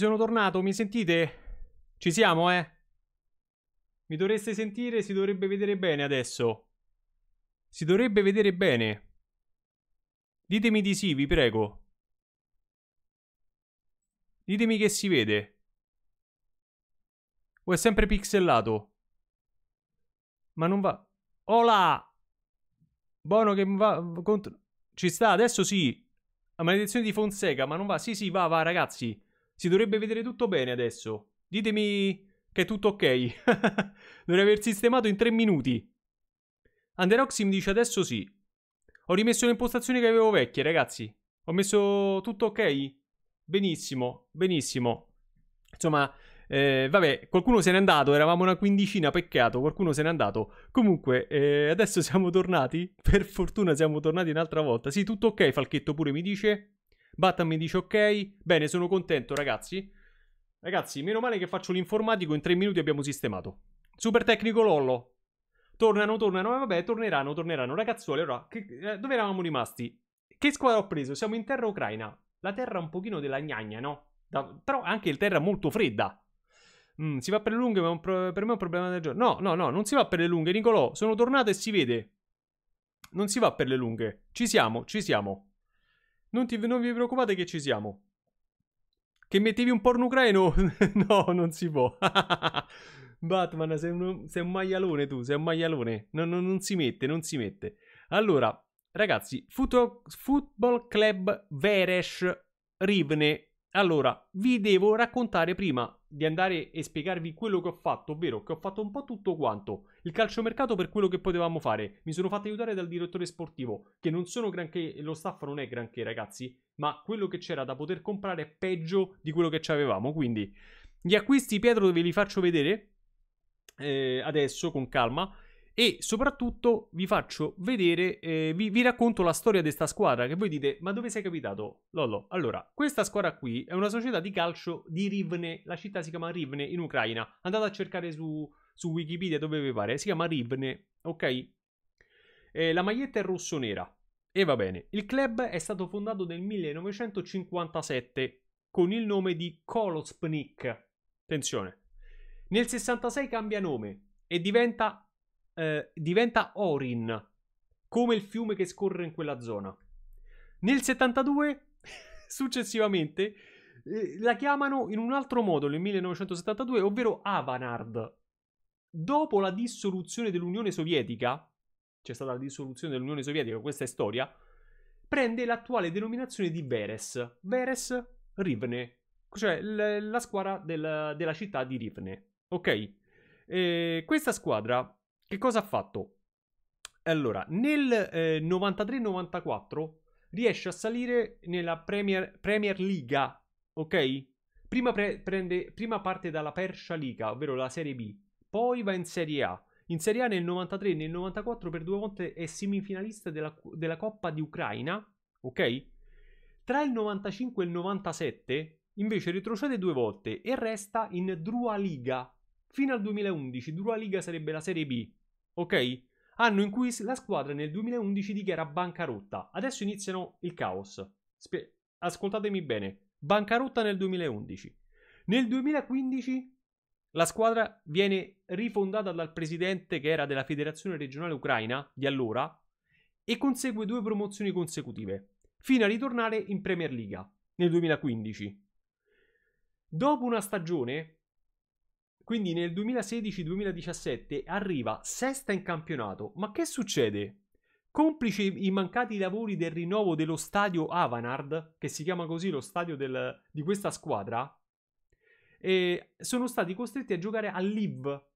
sono tornato, mi sentite? Ci siamo, eh? Mi dovreste sentire, si dovrebbe vedere bene adesso. Si dovrebbe vedere bene. Ditemi di sì, vi prego. Ditemi che si vede. O è sempre pixelato. Ma non va... Hola! Buono che va... Contro... Ci sta, adesso sì. La maledizione di Fonseca, ma non va... Sì, sì, va, va, ragazzi. Si dovrebbe vedere tutto bene adesso. Ditemi che è tutto ok. Dovrei aver sistemato in tre minuti. Anderoxy mi dice adesso sì. Ho rimesso le impostazioni che avevo vecchie, ragazzi. Ho messo tutto ok? Benissimo, benissimo. Insomma, eh, vabbè, qualcuno se n'è andato, eravamo una quindicina, peccato, qualcuno se n'è andato. Comunque, eh, adesso siamo tornati, per fortuna siamo tornati un'altra volta. Sì, tutto ok, Falchetto pure mi dice. Batman mi dice ok, bene, sono contento ragazzi. Ragazzi, meno male che faccio l'informatico, in tre minuti abbiamo sistemato. Super tecnico Lollo. Tornano, tornano, eh, vabbè, torneranno, torneranno. Ragazzuoli, ora, che, eh, dove eravamo rimasti? Che squadra ho preso? Siamo in terra ucraina. La terra un pochino della gnagna, no? Da, però anche il terra molto fredda. Mm, si va per le lunghe, ma pro- per me è un problema del giorno. No, no, no, non si va per le lunghe, Nicolò. Sono tornato e si vede. Non si va per le lunghe. Ci siamo, ci siamo. Non, ti, non vi preoccupate che ci siamo. Che mettevi un porno ucraino? no, non si può. Batman, sei un, sei un, maialone tu, sei un maialone. No, no, non si mette, non si mette. Allora, ragazzi, Football Club Veres Rivne allora, vi devo raccontare prima di andare e spiegarvi quello che ho fatto, ovvero che ho fatto un po' tutto quanto. Il calciomercato per quello che potevamo fare. Mi sono fatto aiutare dal direttore sportivo, che non sono granché, lo staff non è granché ragazzi, ma quello che c'era da poter comprare è peggio di quello che avevamo. Quindi, gli acquisti Pietro ve li faccio vedere eh, adesso con calma e soprattutto vi faccio vedere, eh, vi, vi, racconto la storia di questa squadra che voi dite ma dove sei capitato Lollo? Allora, questa squadra qui è una società di calcio di Rivne, la città si chiama Rivne in Ucraina, andate a cercare su, su Wikipedia dove vi pare, si chiama Rivne, ok? Eh, la maglietta è rosso-nera e va bene, il club è stato fondato nel 1957 con il nome di Kolospnik, attenzione, nel 66 cambia nome e diventa eh, diventa Orin, come il fiume che scorre in quella zona. Nel 72, successivamente, eh, la chiamano in un altro modo nel 1972, ovvero Avanard. Dopo la dissoluzione dell'Unione Sovietica, c'è stata la dissoluzione dell'Unione Sovietica, questa è storia, prende l'attuale denominazione di Veres, Veres Rivne, cioè l- la squadra del- della città di Rivne. Ok? E eh, questa squadra che cosa ha fatto? Allora, nel eh, 93-94 riesce a salire nella Premier, Premier Liga, ok? Prima, pre- prende, prima parte dalla Perscia Liga, ovvero la Serie B, poi va in Serie A. In Serie A nel 93 e nel 94 per due volte è semifinalista della, della Coppa di Ucraina, ok? Tra il 95 e il 97 invece retrocede due volte e resta in Drua Liga, Fino al 2011 Dura Liga sarebbe la Serie B, ok? Anno in cui la squadra nel 2011 dichiara bancarotta. Adesso iniziano il caos. Spe- ascoltatemi bene. Bancarotta nel 2011. Nel 2015 la squadra viene rifondata dal presidente che era della Federazione Regionale Ucraina di allora e consegue due promozioni consecutive, fino a ritornare in Premier League nel 2015. Dopo una stagione, quindi nel 2016-2017 arriva sesta in campionato. Ma che succede? Complici i mancati lavori del rinnovo dello stadio Avanard, che si chiama così lo stadio del, di questa squadra, sono stati costretti a giocare a Liv.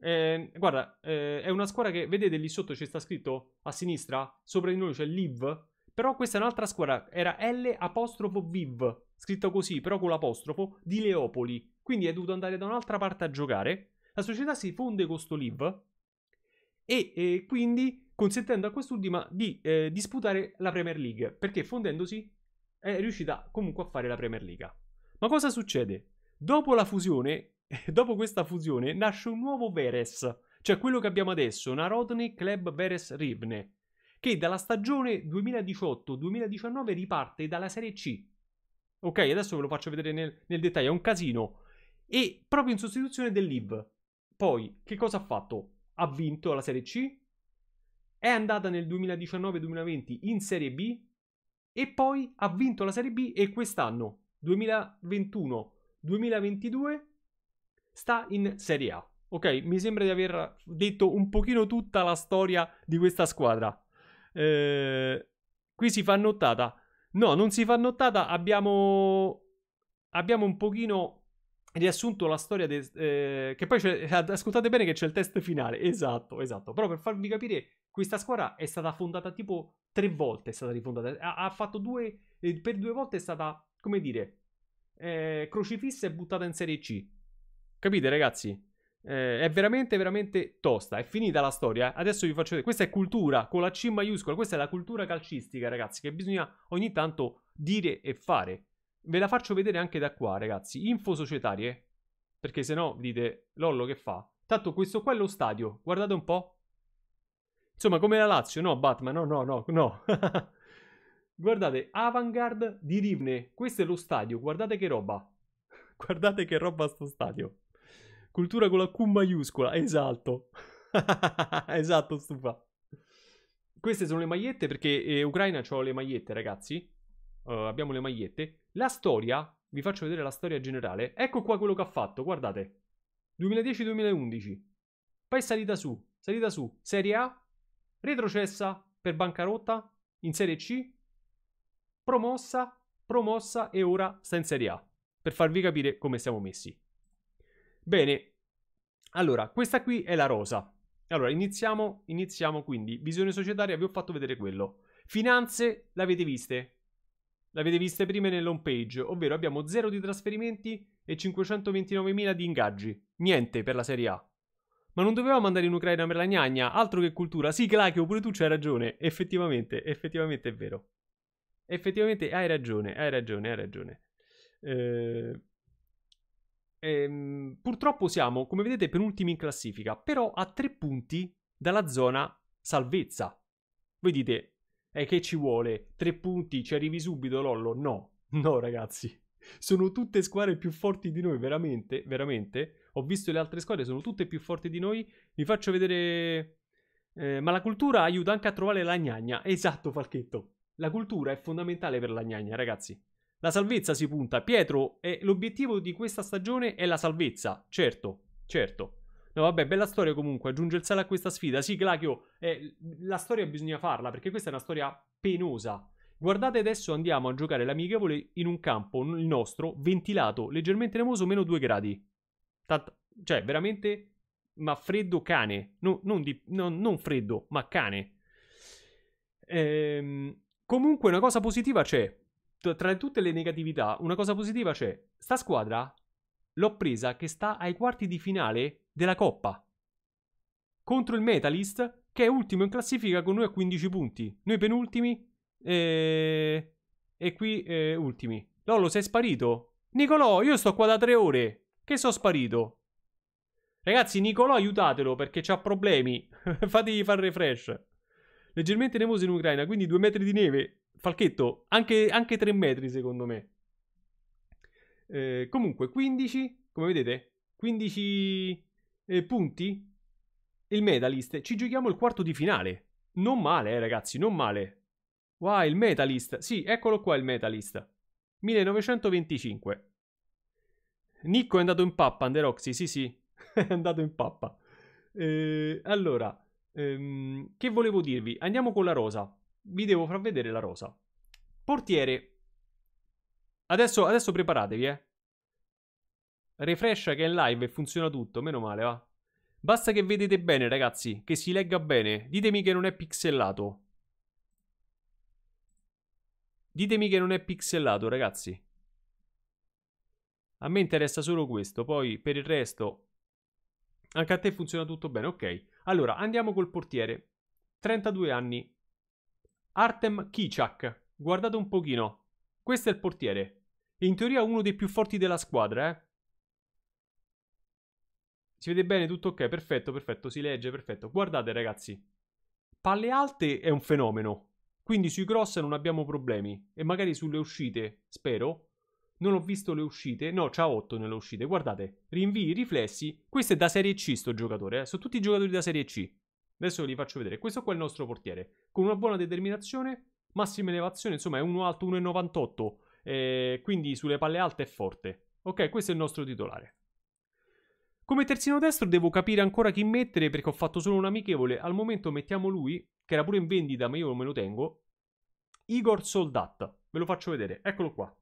Eh, guarda, eh, è una squadra che vedete lì sotto c'è sta scritto a sinistra, sopra di noi c'è Liv, però questa è un'altra squadra, era L apostrofo Viv scritto così però con l'apostrofo, di Leopoli. Quindi è dovuto andare da un'altra parte a giocare. La società si fonde con Stoliv e, e quindi consentendo a quest'ultima di eh, disputare la Premier League, perché fondendosi è riuscita comunque a fare la Premier League. Ma cosa succede? Dopo la fusione, dopo questa fusione, nasce un nuovo Veres, cioè quello che abbiamo adesso, Narodny Club Veres Rivne, che dalla stagione 2018-2019 riparte dalla Serie C Ok, adesso ve lo faccio vedere nel, nel dettaglio, è un casino. E proprio in sostituzione del Liv. Poi, che cosa ha fatto? Ha vinto la Serie C, è andata nel 2019-2020 in Serie B e poi ha vinto la Serie B e quest'anno, 2021-2022, sta in Serie A. Ok, mi sembra di aver detto un pochino tutta la storia di questa squadra. Eh, qui si fa notata No, non si fa nottata. Abbiamo, abbiamo un pochino riassunto la storia. De... Eh, che poi c'è... ascoltate bene che c'è il test finale. Esatto, esatto. Però per farvi capire, questa squadra è stata fondata tipo tre volte. È stata rifondata. Ha, ha fatto due. Eh, per due volte è stata, come dire, eh, crocifissa e buttata in Serie C. Capite, ragazzi? Eh, è veramente, veramente tosta. È finita la storia. Adesso vi faccio vedere. Questa è cultura con la C maiuscola. Questa è la cultura calcistica, ragazzi, che bisogna ogni tanto dire e fare. Ve la faccio vedere anche da qua, ragazzi. Info societarie. Perché se no dite, Lollo che fa? Tanto questo qua è lo stadio. Guardate un po'. Insomma, come la Lazio, no, Batman, no, no, no, no. Guardate, Avantgarde di Rivne. Questo è lo stadio. Guardate che roba. Guardate che roba sto stadio. Cultura con la Q maiuscola, esatto. esatto, stufa. Queste sono le magliette perché eh, Ucraina ho le magliette, ragazzi. Uh, abbiamo le magliette. La storia, vi faccio vedere la storia generale. Ecco qua quello che ha fatto, guardate. 2010-2011. Poi salita su, salita su. Serie A, retrocessa per bancarotta, in Serie C, promossa, promossa e ora sta in Serie A. Per farvi capire come siamo messi. Bene, allora, questa qui è la rosa. Allora, iniziamo, iniziamo quindi. Visione societaria, vi ho fatto vedere quello. Finanze, l'avete viste? L'avete viste prima nell'home page, ovvero abbiamo 0 di trasferimenti e 529.000 di ingaggi. Niente per la Serie A. Ma non dovevamo andare in Ucraina per la gnagna, altro che cultura. Sì, Clachio, pure tu c'hai ragione. Effettivamente, effettivamente è vero. Effettivamente hai ragione, hai ragione, hai ragione. Ehm... Ehm, purtroppo siamo, come vedete, penultimi in classifica, però a tre punti dalla zona salvezza. Voi dite, è eh, che ci vuole? Tre punti, ci arrivi subito, Lollo? No, no ragazzi. Sono tutte squadre più forti di noi, veramente, veramente. Ho visto le altre squadre, sono tutte più forti di noi. Vi faccio vedere... Eh, ma la cultura aiuta anche a trovare la gnagna. Esatto, Falchetto. La cultura è fondamentale per la gnagna, ragazzi. La salvezza si punta, Pietro, eh, l'obiettivo di questa stagione è la salvezza, certo, certo. No, vabbè, bella storia comunque, aggiunge il sale a questa sfida. Sì, Glachio, eh, la storia bisogna farla, perché questa è una storia penosa. Guardate adesso andiamo a giocare l'amichevole in un campo, il nostro, ventilato, leggermente nemoso, meno 2 gradi. Tant- cioè, veramente, ma freddo cane. No, non, di- no, non, freddo, ma cane. Ehm, comunque una cosa positiva c'è tra tutte le negatività, una cosa positiva c'è. Sta squadra l'ho presa che sta ai quarti di finale della Coppa contro il Metalist che è ultimo in classifica con noi a 15 punti. Noi penultimi e, eh, e qui eh, ultimi. Lolo sei sparito. Nicolò, io sto qua da tre ore. Che sono sparito. Ragazzi, Nicolò aiutatelo perché c'ha problemi. Fategli fare refresh. Leggermente nevoso in Ucraina, quindi due metri di neve Falchetto, anche, anche 3 metri secondo me. Eh, comunque, 15, come vedete, 15 eh, punti. Il Metalist, ci giochiamo il quarto di finale. Non male, eh, ragazzi, non male. Wow, il Metalist. Sì, eccolo qua il Metalist. 1925. Nicco è andato in pappa, Anderoxy, sì sì, è andato in pappa. Eh, allora, ehm, che volevo dirvi? Andiamo con la rosa vi devo far vedere la rosa. Portiere. Adesso, adesso preparatevi, eh. Refresha che è in live e funziona tutto, meno male, va. Basta che vedete bene, ragazzi, che si legga bene. Ditemi che non è pixelato. Ditemi che non è pixelato, ragazzi. A me interessa solo questo, poi per il resto... Anche a te funziona tutto bene, ok. Allora, andiamo col portiere. 32 anni, Artem Kichak. Guardate un pochino. Questo è il portiere. In teoria uno dei più forti della squadra, eh. Si vede bene tutto ok, perfetto, perfetto, si legge, perfetto. Guardate ragazzi, palle alte è un fenomeno, quindi sui cross non abbiamo problemi e magari sulle uscite, spero. Non ho visto le uscite, no, c'ha 8 nelle uscite, guardate, rinvii, riflessi, questo è da Serie C sto giocatore, eh. sono tutti giocatori da Serie C. Adesso vi faccio vedere. Questo qua è il nostro portiere. Con una buona determinazione, massima elevazione, insomma è uno alto 1,98. Eh, quindi sulle palle alte è forte. Ok, questo è il nostro titolare. Come terzino destro devo capire ancora chi mettere perché ho fatto solo un amichevole. Al momento mettiamo lui, che era pure in vendita, ma io me lo tengo. Igor Soldat. Ve lo faccio vedere. Eccolo qua.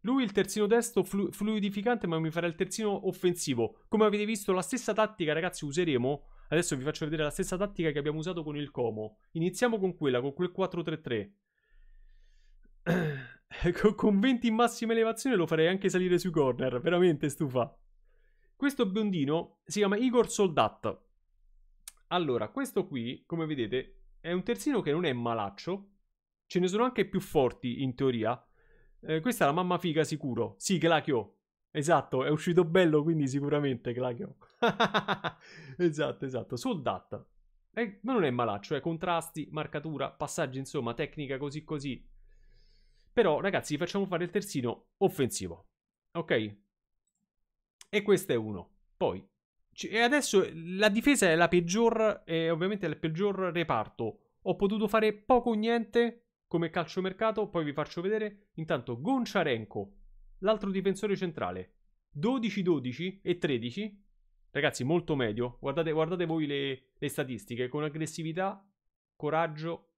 Lui il terzino destro flu- fluidificante, ma mi farà il terzino offensivo. Come avete visto, la stessa tattica, ragazzi, useremo Adesso vi faccio vedere la stessa tattica che abbiamo usato con il Como. Iniziamo con quella, con quel 4-3-3. con 20 in massima elevazione lo farei anche salire sui corner. Veramente stufa. Questo biondino si chiama Igor Soldat. Allora, questo qui, come vedete, è un terzino che non è malaccio. Ce ne sono anche più forti, in teoria. Eh, questa è la mamma figa sicuro. Sì, Glachio. Esatto, è uscito bello, quindi sicuramente Clacchio. esatto, esatto. Soldat. Eh, ma non è malaccio, è eh. contrasti, marcatura, passaggi, insomma, tecnica così così. Però, ragazzi, facciamo fare il terzino offensivo. Ok? E questo è uno. Poi, c- e adesso la difesa è la peggior, eh, ovviamente è il peggior reparto. Ho potuto fare poco o niente come calciomercato, poi vi faccio vedere. Intanto Gonciarenko, l'altro difensore centrale. 12, 12 e 13. Ragazzi, molto medio. Guardate, guardate voi le, le statistiche. Con aggressività, coraggio,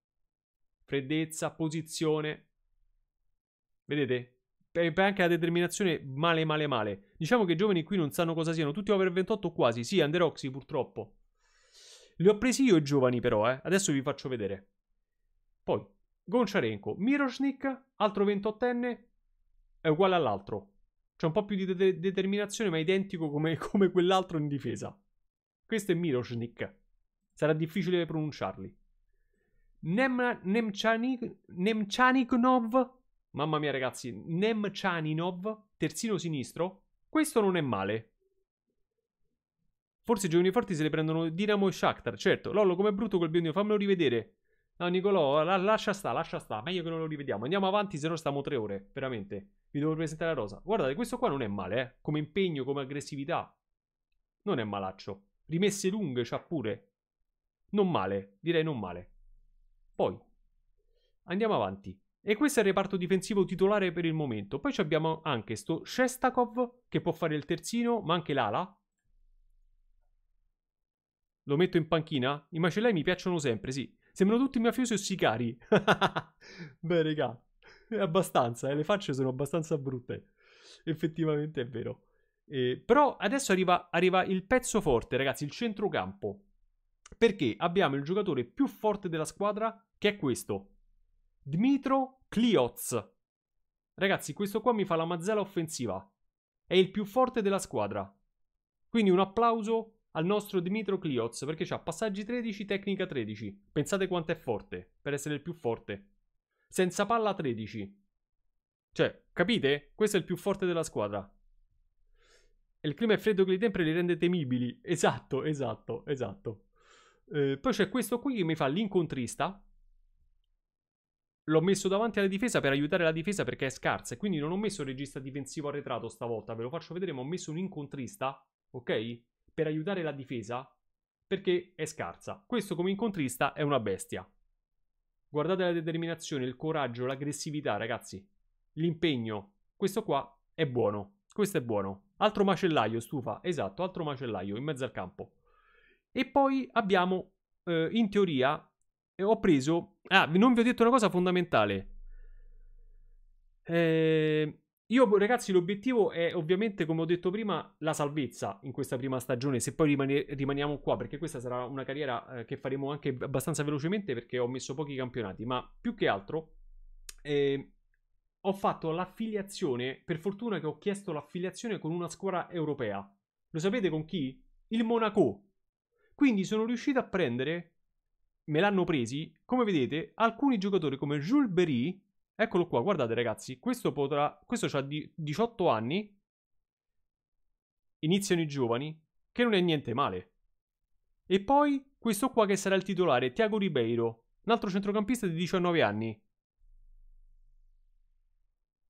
freddezza, posizione. Vedete? anche la determinazione male male male. Diciamo che i giovani qui non sanno cosa siano. Tutti over 28 quasi. Sì, Anderoxy purtroppo. Li ho presi io i giovani però, eh. Adesso vi faccio vedere. Poi, Goncharenko, Miroshnik, altro 28enne, è uguale all'altro. C'è un po' più di de- determinazione, ma è identico come, come quell'altro in difesa. Questo è Miroshnik. Sarà difficile pronunciarli. Nem- Nemchanik- Nemchaniknov. Mamma mia, ragazzi. Nemchaninov, terzino sinistro. Questo non è male. Forse i giovani forti se le prendono Dinamo e Shakhtar. Certo, Lollo, com'è brutto quel biondino, fammelo rivedere. No, Nicolò, la, lascia sta, lascia sta. Meglio che non lo rivediamo. Andiamo avanti, se no stiamo tre ore. Veramente. Vi devo presentare la rosa. Guardate, questo qua non è male, eh. Come impegno, come aggressività. Non è malaccio. Rimesse lunghe c'ha cioè pure. Non male, direi non male. Poi, andiamo avanti. E questo è il reparto difensivo titolare per il momento. Poi abbiamo anche sto Shestakov che può fare il terzino, ma anche l'ala. Lo metto in panchina? I macellai mi piacciono sempre, sì. Sembrano tutti mafiosi o sicari. Beh, regà, è abbastanza, eh? le facce sono abbastanza brutte. Effettivamente è vero. Eh, però adesso arriva, arriva il pezzo forte, ragazzi, il centrocampo. Perché abbiamo il giocatore più forte della squadra, che è questo. Dmitro Klioz. Ragazzi, questo qua mi fa la mazzella offensiva. È il più forte della squadra. Quindi un applauso al nostro Dimitro Clioz perché ha passaggi 13, tecnica 13. Pensate quanto è forte, per essere il più forte. Senza palla 13. Cioè, capite? Questo è il più forte della squadra. E il clima è freddo che li tempere li rende temibili. Esatto, esatto, esatto. Eh, poi c'è questo qui che mi fa l'incontrista. L'ho messo davanti alla difesa per aiutare la difesa perché è scarsa. E quindi non ho messo il regista difensivo arretrato stavolta. Ve lo faccio vedere, ma ho messo un incontrista. Ok? per aiutare la difesa perché è scarsa. Questo come incontrista è una bestia. Guardate la determinazione, il coraggio, l'aggressività, ragazzi. L'impegno. Questo qua è buono. Questo è buono. Altro macellaio, stufa. Esatto, altro macellaio in mezzo al campo. E poi abbiamo, eh, in teoria, eh, ho preso... Ah, non vi ho detto una cosa fondamentale. Eh, io, boh, ragazzi, l'obiettivo è ovviamente, come ho detto prima, la salvezza in questa prima stagione. Se poi rimane, rimaniamo qua, perché questa sarà una carriera eh, che faremo anche abbastanza velocemente perché ho messo pochi campionati. Ma più che altro, eh, ho fatto l'affiliazione. Per fortuna che ho chiesto l'affiliazione con una squadra europea. Lo sapete con chi? Il Monaco. Quindi sono riuscito a prendere, me l'hanno presi, come vedete, alcuni giocatori come Jules Berry Eccolo qua, guardate ragazzi, questo potrà... Questo ha 18 anni, iniziano i giovani, che non è niente male. E poi questo qua che sarà il titolare, Tiago Ribeiro, un altro centrocampista di 19 anni.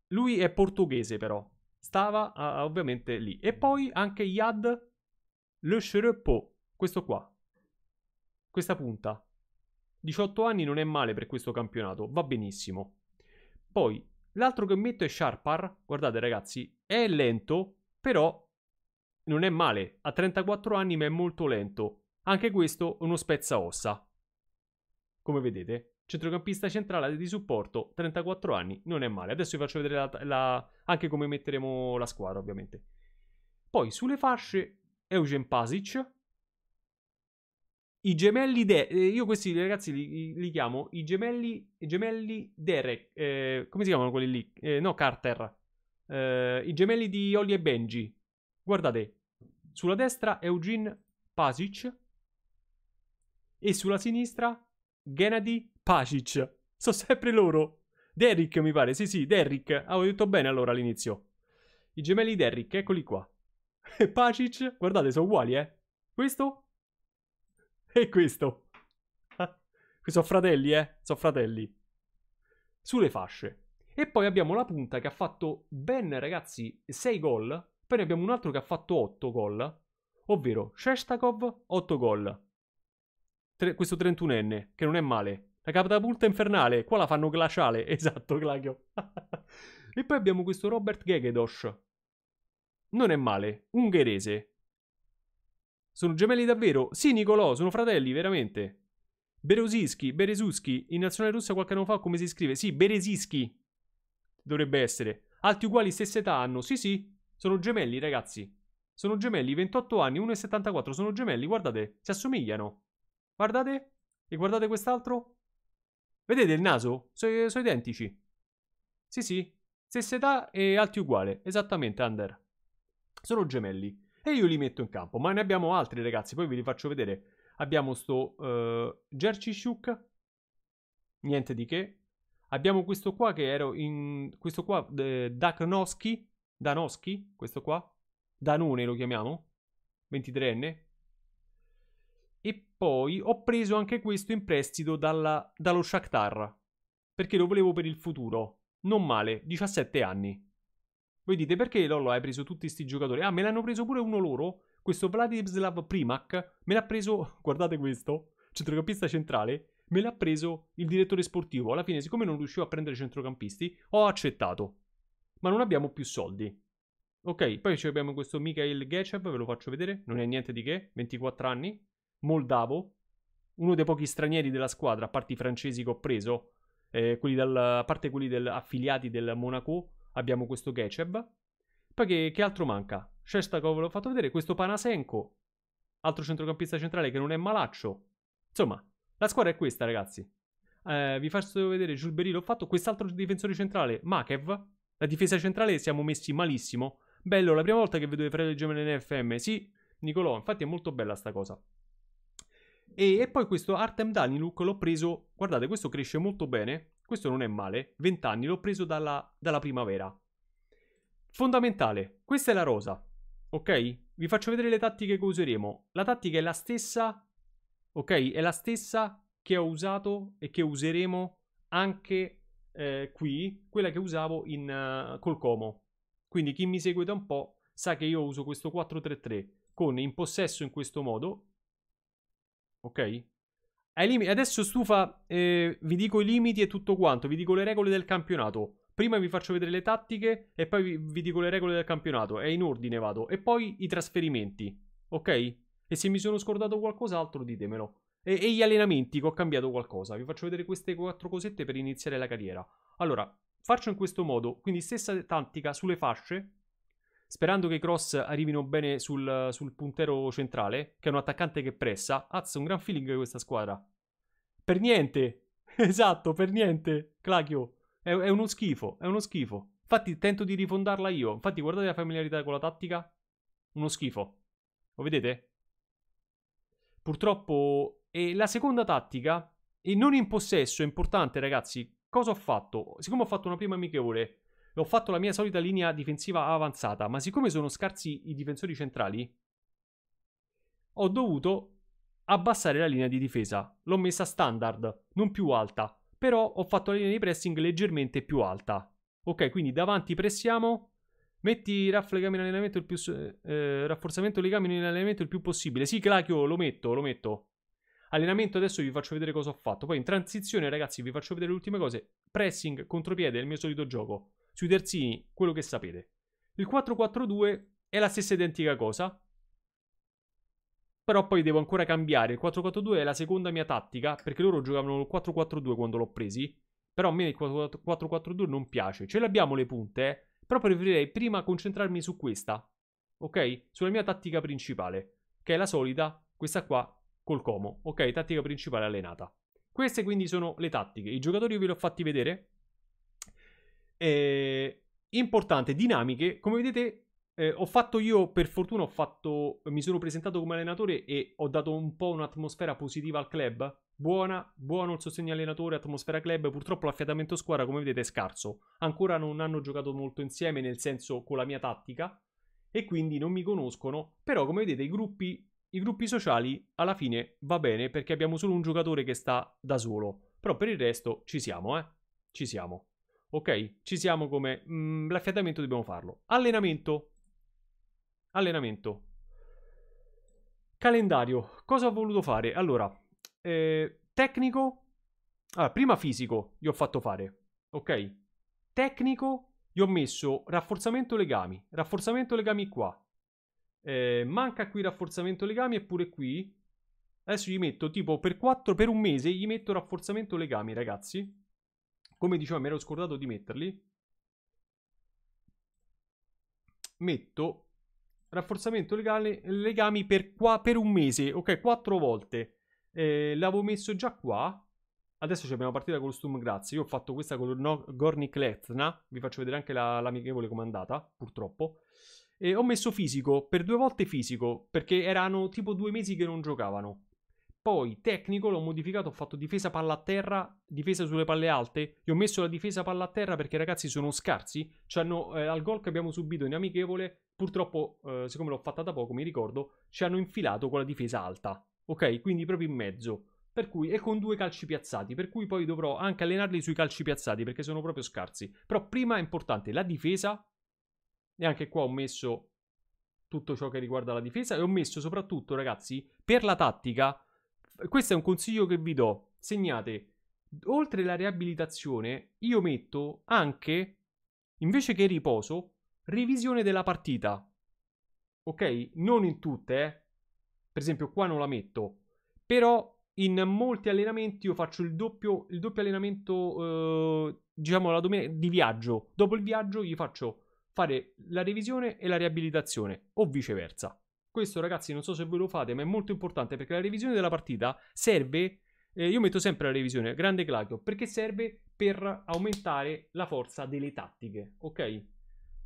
Lui è portoghese però, stava ah, ovviamente lì. E poi anche Yad Le Cherepo, questo qua, questa punta. 18 anni non è male per questo campionato, va benissimo. Poi, l'altro che metto è Sharpar. Guardate ragazzi, è lento, però non è male. A 34 anni ma è molto lento. Anche questo uno spezza ossa. Come vedete, centrocampista centrale di supporto, 34 anni, non è male. Adesso vi faccio vedere la, la, anche come metteremo la squadra, ovviamente. Poi sulle fasce Eugen Pasic, i gemelli De... Eh, io questi ragazzi li, li chiamo i gemelli... I gemelli Derek. Eh, come si chiamano quelli lì? Eh, no, Carter. Eh, I gemelli di Ollie e Benji. Guardate. Sulla destra Eugene Pasic. E sulla sinistra Gennady Pasic. Sono sempre loro. Derrick mi pare. Sì, sì, Derrick. Avevo ah, detto bene allora all'inizio. I gemelli Derek, eccoli qua. E Pasic, guardate, sono uguali, eh. Questo E questo. Qui sono fratelli, eh? Sono fratelli. Sulle fasce. E poi abbiamo la punta che ha fatto ben, ragazzi, 6 gol. Poi ne abbiamo un altro che ha fatto 8 gol. Ovvero Shestakov, 8 gol. Tre, questo 31enne, che non è male. La catapulta infernale, qua la fanno glaciale. Esatto, Claudio. e poi abbiamo questo Robert Gegedosh. Non è male, ungherese. Sono gemelli davvero? Sì, Nicolò, sono fratelli, veramente. Berezinski, Berezinski, in nazionale russa qualche anno fa come si scrive? Sì, Berezinski dovrebbe essere. Alti uguali, stessa età hanno. Sì, sì, sono gemelli, ragazzi. Sono gemelli, 28 anni, 1,74, sono gemelli, guardate, si assomigliano. Guardate, e guardate quest'altro. Vedete il naso? sono so identici. Sì, sì, stessa età e alti uguali, esattamente, Under. Sono gemelli e io li metto in campo. Ma ne abbiamo altri, ragazzi, poi ve li faccio vedere. Abbiamo sto uh, eh, Gercishuk, niente di che. Abbiamo questo qua che ero in... questo qua, eh, Daknoski, Danoski, questo qua, Danone lo chiamiamo, 23enne. E poi ho preso anche questo in prestito dalla, dallo Shakhtar, perché lo volevo per il futuro. Non male, 17 anni. Voi dite perché Lollo hai preso tutti questi giocatori? Ah, me l'hanno preso pure uno loro? Questo Vladislav Primak me l'ha preso, guardate questo, centrocampista centrale, me l'ha preso il direttore sportivo. Alla fine, siccome non riuscivo a prendere centrocampisti, ho accettato. Ma non abbiamo più soldi. Ok, poi abbiamo questo Mikhail Gecev, ve lo faccio vedere, non è niente di che, 24 anni, moldavo, uno dei pochi stranieri della squadra, a parte i francesi che ho preso, eh, quelli dal, a parte quelli del, affiliati del Monaco, abbiamo questo Geceb. Poi che, che altro manca? Shestakov l'ho fatto vedere, questo Panasenko, altro centrocampista centrale che non è malaccio. Insomma, la squadra è questa, ragazzi. Eh, vi faccio vedere Giulberi, l'ho fatto, quest'altro difensore centrale, Makev. La difesa centrale siamo messi malissimo. Bello, la prima volta che vedo le fratelli gemelle in FM. Sì, Nicolò, infatti è molto bella sta cosa. E, e poi questo Artem Daniluk l'ho preso, guardate, questo cresce molto bene. Questo non è male. 20 anni l'ho preso dalla, dalla primavera. Fondamentale, questa è la rosa. Ok? Vi faccio vedere le tattiche che useremo. La tattica è la stessa, ok? È la stessa che ho usato e che useremo anche eh, qui, quella che usavo in, uh, col Como. Quindi chi mi segue da un po' sa che io uso questo 433 con in possesso in questo modo, ok? Ai limiti, adesso stufa, eh, vi dico i limiti e tutto quanto, vi dico le regole del campionato. Prima vi faccio vedere le tattiche e poi vi, vi dico le regole del campionato. È in ordine, vado. E poi i trasferimenti, ok? E se mi sono scordato qualcos'altro, ditemelo. E, e gli allenamenti, che ho cambiato qualcosa. Vi faccio vedere queste quattro cosette per iniziare la carriera. Allora, faccio in questo modo, quindi stessa tattica sulle fasce, Sperando che i cross arrivino bene sul, sul puntero centrale, che è un attaccante che pressa, azza un gran feeling questa squadra. Per niente! Esatto, per niente, Clachio. È, è uno schifo, è uno schifo. Infatti tento di rifondarla io. Infatti guardate la familiarità con la tattica. Uno schifo. Lo vedete? Purtroppo... E la seconda tattica, e non in possesso, è importante ragazzi. Cosa ho fatto? Siccome ho fatto una prima amichevole e ho fatto la mia solita linea difensiva avanzata, ma siccome sono scarsi i difensori centrali, ho dovuto abbassare la linea di difesa. L'ho messa standard, non più alta, però ho fatto la linea di pressing leggermente più alta. Ok, quindi davanti pressiamo, metti raff legame in allenamento il più eh, eh, rafforzamento legami in allenamento il più possibile. Sì, Clachio, lo metto, lo metto. Allenamento adesso vi faccio vedere cosa ho fatto. Poi in transizione, ragazzi, vi faccio vedere le ultime cose. Pressing, contropiede, il mio solito gioco. Sui terzini, quello che sapete. Il 4-4-2 è la stessa identica cosa. Però poi devo ancora cambiare. Il 4-4-2 è la seconda mia tattica, perché loro giocavano il 4-4-2 quando l'ho presi. Però a me il 4-4-2 non piace. Ce l'abbiamo le punte, eh? però preferirei prima concentrarmi su questa. Ok? Sulla mia tattica principale, che è la solita, questa qua col Como. Ok, tattica principale allenata. Queste quindi sono le tattiche. I giocatori ve li ho fatti vedere eh, importante, dinamiche, come vedete eh, ho fatto io, per fortuna, ho fatto, mi sono presentato come allenatore e ho dato un po' un'atmosfera positiva al club. Buona, buono il sostegno allenatore, atmosfera club. Purtroppo l'affiatamento squadra, come vedete, è scarso. Ancora non hanno giocato molto insieme, nel senso con la mia tattica, e quindi non mi conoscono. Però, come vedete, i gruppi, i gruppi sociali alla fine va bene perché abbiamo solo un giocatore che sta da solo. Però per il resto ci siamo, eh? Ci siamo. Ok, ci siamo come mh, mm, l'affiatamento dobbiamo farlo. Allenamento. Allenamento. Calendario. Cosa ho voluto fare? Allora, eh, tecnico. Allora, ah, prima fisico gli ho fatto fare. Ok. Tecnico gli ho messo rafforzamento legami. Rafforzamento legami qua. Eh, manca qui rafforzamento legami eppure qui. Adesso gli metto tipo per 4 per un mese gli metto rafforzamento legami, ragazzi come dicevo mi ero scordato di metterli, metto rafforzamento legale, legami per, qua, per un mese, ok, quattro volte. Eh, l'avevo messo già qua. Adesso ci abbiamo partita con lo Stum Grazie. Io ho fatto questa con no, Gornik Letna. Vi faccio vedere anche la, l'amichevole comandata, purtroppo. E ho messo fisico, per due volte fisico, perché erano tipo due mesi che non giocavano. Poi tecnico l'ho modificato, ho fatto difesa palla a terra, difesa sulle palle alte. Io ho messo la difesa palla a terra perché ragazzi sono scarsi. Cioè, hanno, eh, al gol che abbiamo subito in amichevole, purtroppo, eh, siccome l'ho fatta da poco, mi ricordo, ci hanno infilato con la difesa alta. Ok, quindi proprio in mezzo. Per cui, e con due calci piazzati, per cui poi dovrò anche allenarli sui calci piazzati perché sono proprio scarsi. Però prima è importante la difesa, e anche qua ho messo tutto ciò che riguarda la difesa, e ho messo soprattutto, ragazzi, per la tattica questo è un consiglio che vi do. Segnate, oltre la riabilitazione, io metto anche, invece che riposo, revisione della partita. Ok? Non in tutte, eh. Per esempio qua non la metto. Però in molti allenamenti io faccio il doppio, il doppio allenamento, eh, diciamo la domenica, di viaggio. Dopo il viaggio gli faccio fare la revisione e la riabilitazione o viceversa. Questo ragazzi non so se voi lo fate, ma è molto importante perché la revisione della partita serve eh, io metto sempre la revisione, grande Claudio, perché serve per aumentare la forza delle tattiche, ok?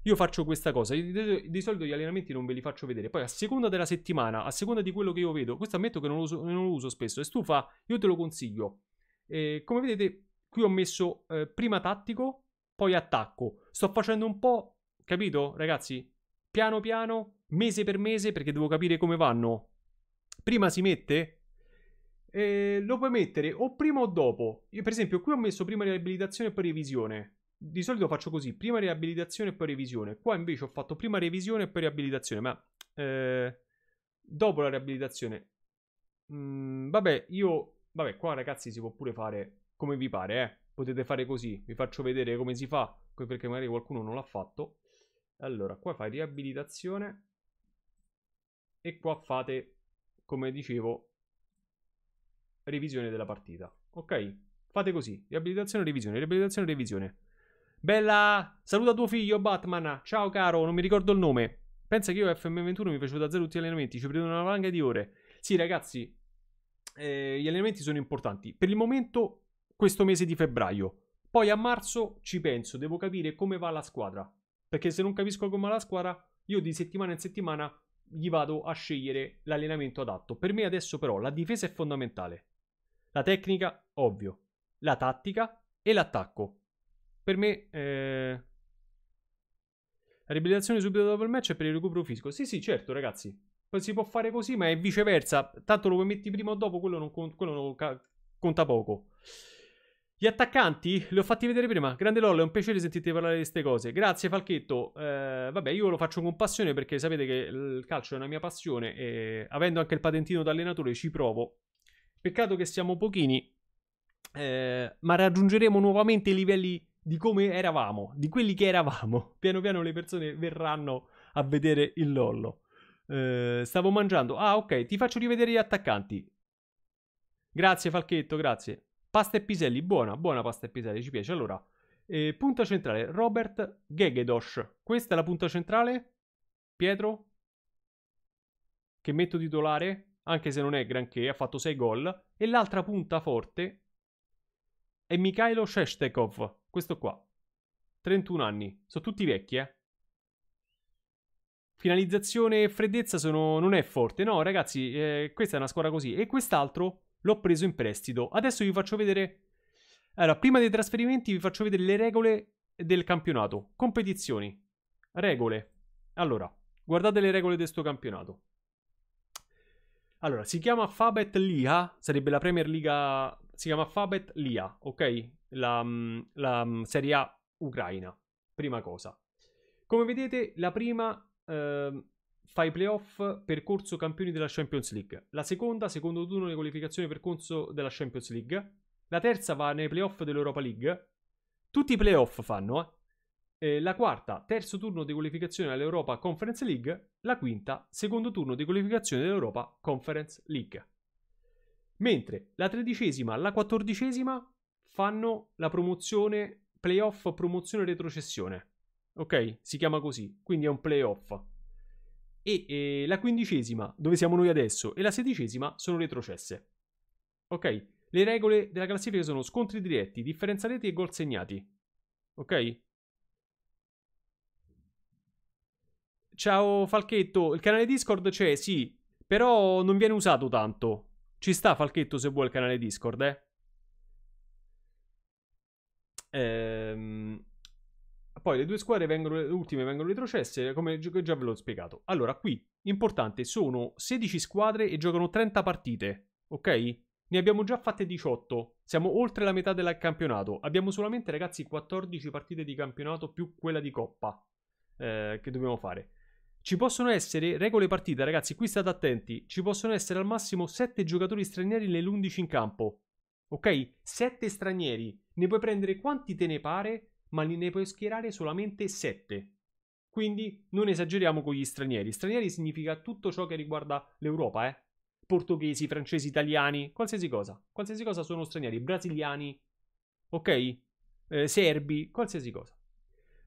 Io faccio questa cosa, di, di, solito gli allenamenti non ve li faccio vedere, poi a seconda della settimana, a seconda di quello che io vedo, questo ammetto che non lo, uso, non lo uso spesso, è stufa, io te lo consiglio. Eh, come vedete qui ho messo eh, prima tattico, poi attacco, sto facendo un po', capito ragazzi? piano piano, mese per mese, perché devo capire come vanno. Prima si mette? Eh, lo puoi mettere o prima o dopo. Io, per esempio, qui ho messo prima riabilitazione e poi revisione. Di solito faccio così, prima riabilitazione e poi revisione. Qua invece ho fatto prima revisione e poi riabilitazione, ma eh, dopo la riabilitazione. Mm, vabbè, io... Vabbè, qua ragazzi si può pure fare come vi pare, eh. Potete fare così, vi faccio vedere come si fa, perché magari qualcuno non l'ha fatto. Allora, qua fai riabilitazione e qua fate, come dicevo, revisione della partita. Ok? Fate così, riabilitazione, revisione, riabilitazione, revisione. Bella! Saluta tuo figlio Batman. Ciao caro, non mi ricordo il nome. Pensa che io FM21 mi facevo da zero tutti gli allenamenti, ci prendo una valanga di ore. Sì, ragazzi, eh, gli allenamenti sono importanti. Per il momento questo mese di febbraio. Poi a marzo ci penso, devo capire come va la squadra. Perché se non capisco come la squadra, io di settimana in settimana gli vado a scegliere l'allenamento adatto. Per me adesso però la difesa è fondamentale. La tecnica, ovvio. La tattica e l'attacco. Per me... Eh... La riabilitazione subito dopo il match è per il recupero fisico. Sì, sì, certo, ragazzi. si può fare così, ma è viceversa. Tanto lo metti prima o dopo, quello, non, quello non, conta poco. Gli attaccanti li ho fatti vedere prima. Grande LOL, è un piacere sentirti parlare di queste cose. Grazie Falchetto. Eh, vabbè, io lo faccio con passione perché sapete che il calcio è una mia passione e avendo anche il patentino da allenatore ci provo. Peccato che siamo pochini, eh, ma raggiungeremo nuovamente i livelli di come eravamo, di quelli che eravamo. Piano piano le persone verranno a vedere il lollo. Eh, stavo mangiando. Ah, ok, ti faccio rivedere gli attaccanti. Grazie Falchetto, grazie. Pasta e piselli, buona, buona pasta e piselli, ci piace. Allora, eh, punta centrale, Robert Gegedosh. Questa è la punta centrale? Pietro? Che metto titolare? Anche se non è granché, ha fatto 6 gol. E l'altra punta forte è Mikhailo Shestekov. Questo qua. 31 anni. Sono tutti vecchi, eh. Finalizzazione e freddezza sono... non è forte. No, ragazzi, eh, questa è una squadra così. E quest'altro L'ho preso in prestito. Adesso vi faccio vedere... Allora, prima dei trasferimenti vi faccio vedere le regole del campionato. Competizioni. Regole. Allora, guardate le regole di questo campionato. Allora, si chiama Fabet Liga, sarebbe la Premier League. si chiama Fabet Liga, ok? La, mm, la, mm, Serie A ucraina, prima cosa. Come vedete, la prima eh, fa i playoff per corso campioni della Champions League. La seconda, secondo turno di qualificazione per corso della Champions League. La terza va nei playoff dell'Europa League. Tutti i playoff fanno, eh. eh. La quarta, terzo turno di qualificazione all'Europa Conference League. La quinta, secondo turno di qualificazione dell'Europa Conference League. Mentre la tredicesima, la quattordicesima fanno la promozione playoff, promozione retrocessione. Ok? Si chiama così, quindi è un playoff e eh, la quindicesima, dove siamo noi adesso, e la sedicesima sono retrocesse. Ok? Le regole della classifica sono scontri diretti, differenza reti e gol segnati. Ok? Ciao Falchetto, il canale Discord c'è, sì, però non viene usato tanto. Ci sta Falchetto se vuoi il canale Discord, eh? Ehm... Poi le due squadre vengono, le ultime vengono retrocesse, come già ve l'ho spiegato. Allora, qui, importante, sono 16 squadre e giocano 30 partite, ok? Ne abbiamo già fatte 18, siamo oltre la metà del campionato. Abbiamo solamente, ragazzi, 14 partite di campionato più quella di Coppa eh, che dobbiamo fare. Ci possono essere regole partita, ragazzi, qui state attenti. Ci possono essere al massimo 7 giocatori stranieri nell'11 in campo. Ok? 7 stranieri. Ne puoi prendere quanti te ne pare ma ne puoi schierare solamente 7. Quindi non esageriamo con gli stranieri. Stranieri significa tutto ciò che riguarda l'Europa, eh? Portoghesi, francesi, italiani, qualsiasi cosa. Qualsiasi cosa sono stranieri. Brasiliani, ok? Eh, serbi, qualsiasi cosa.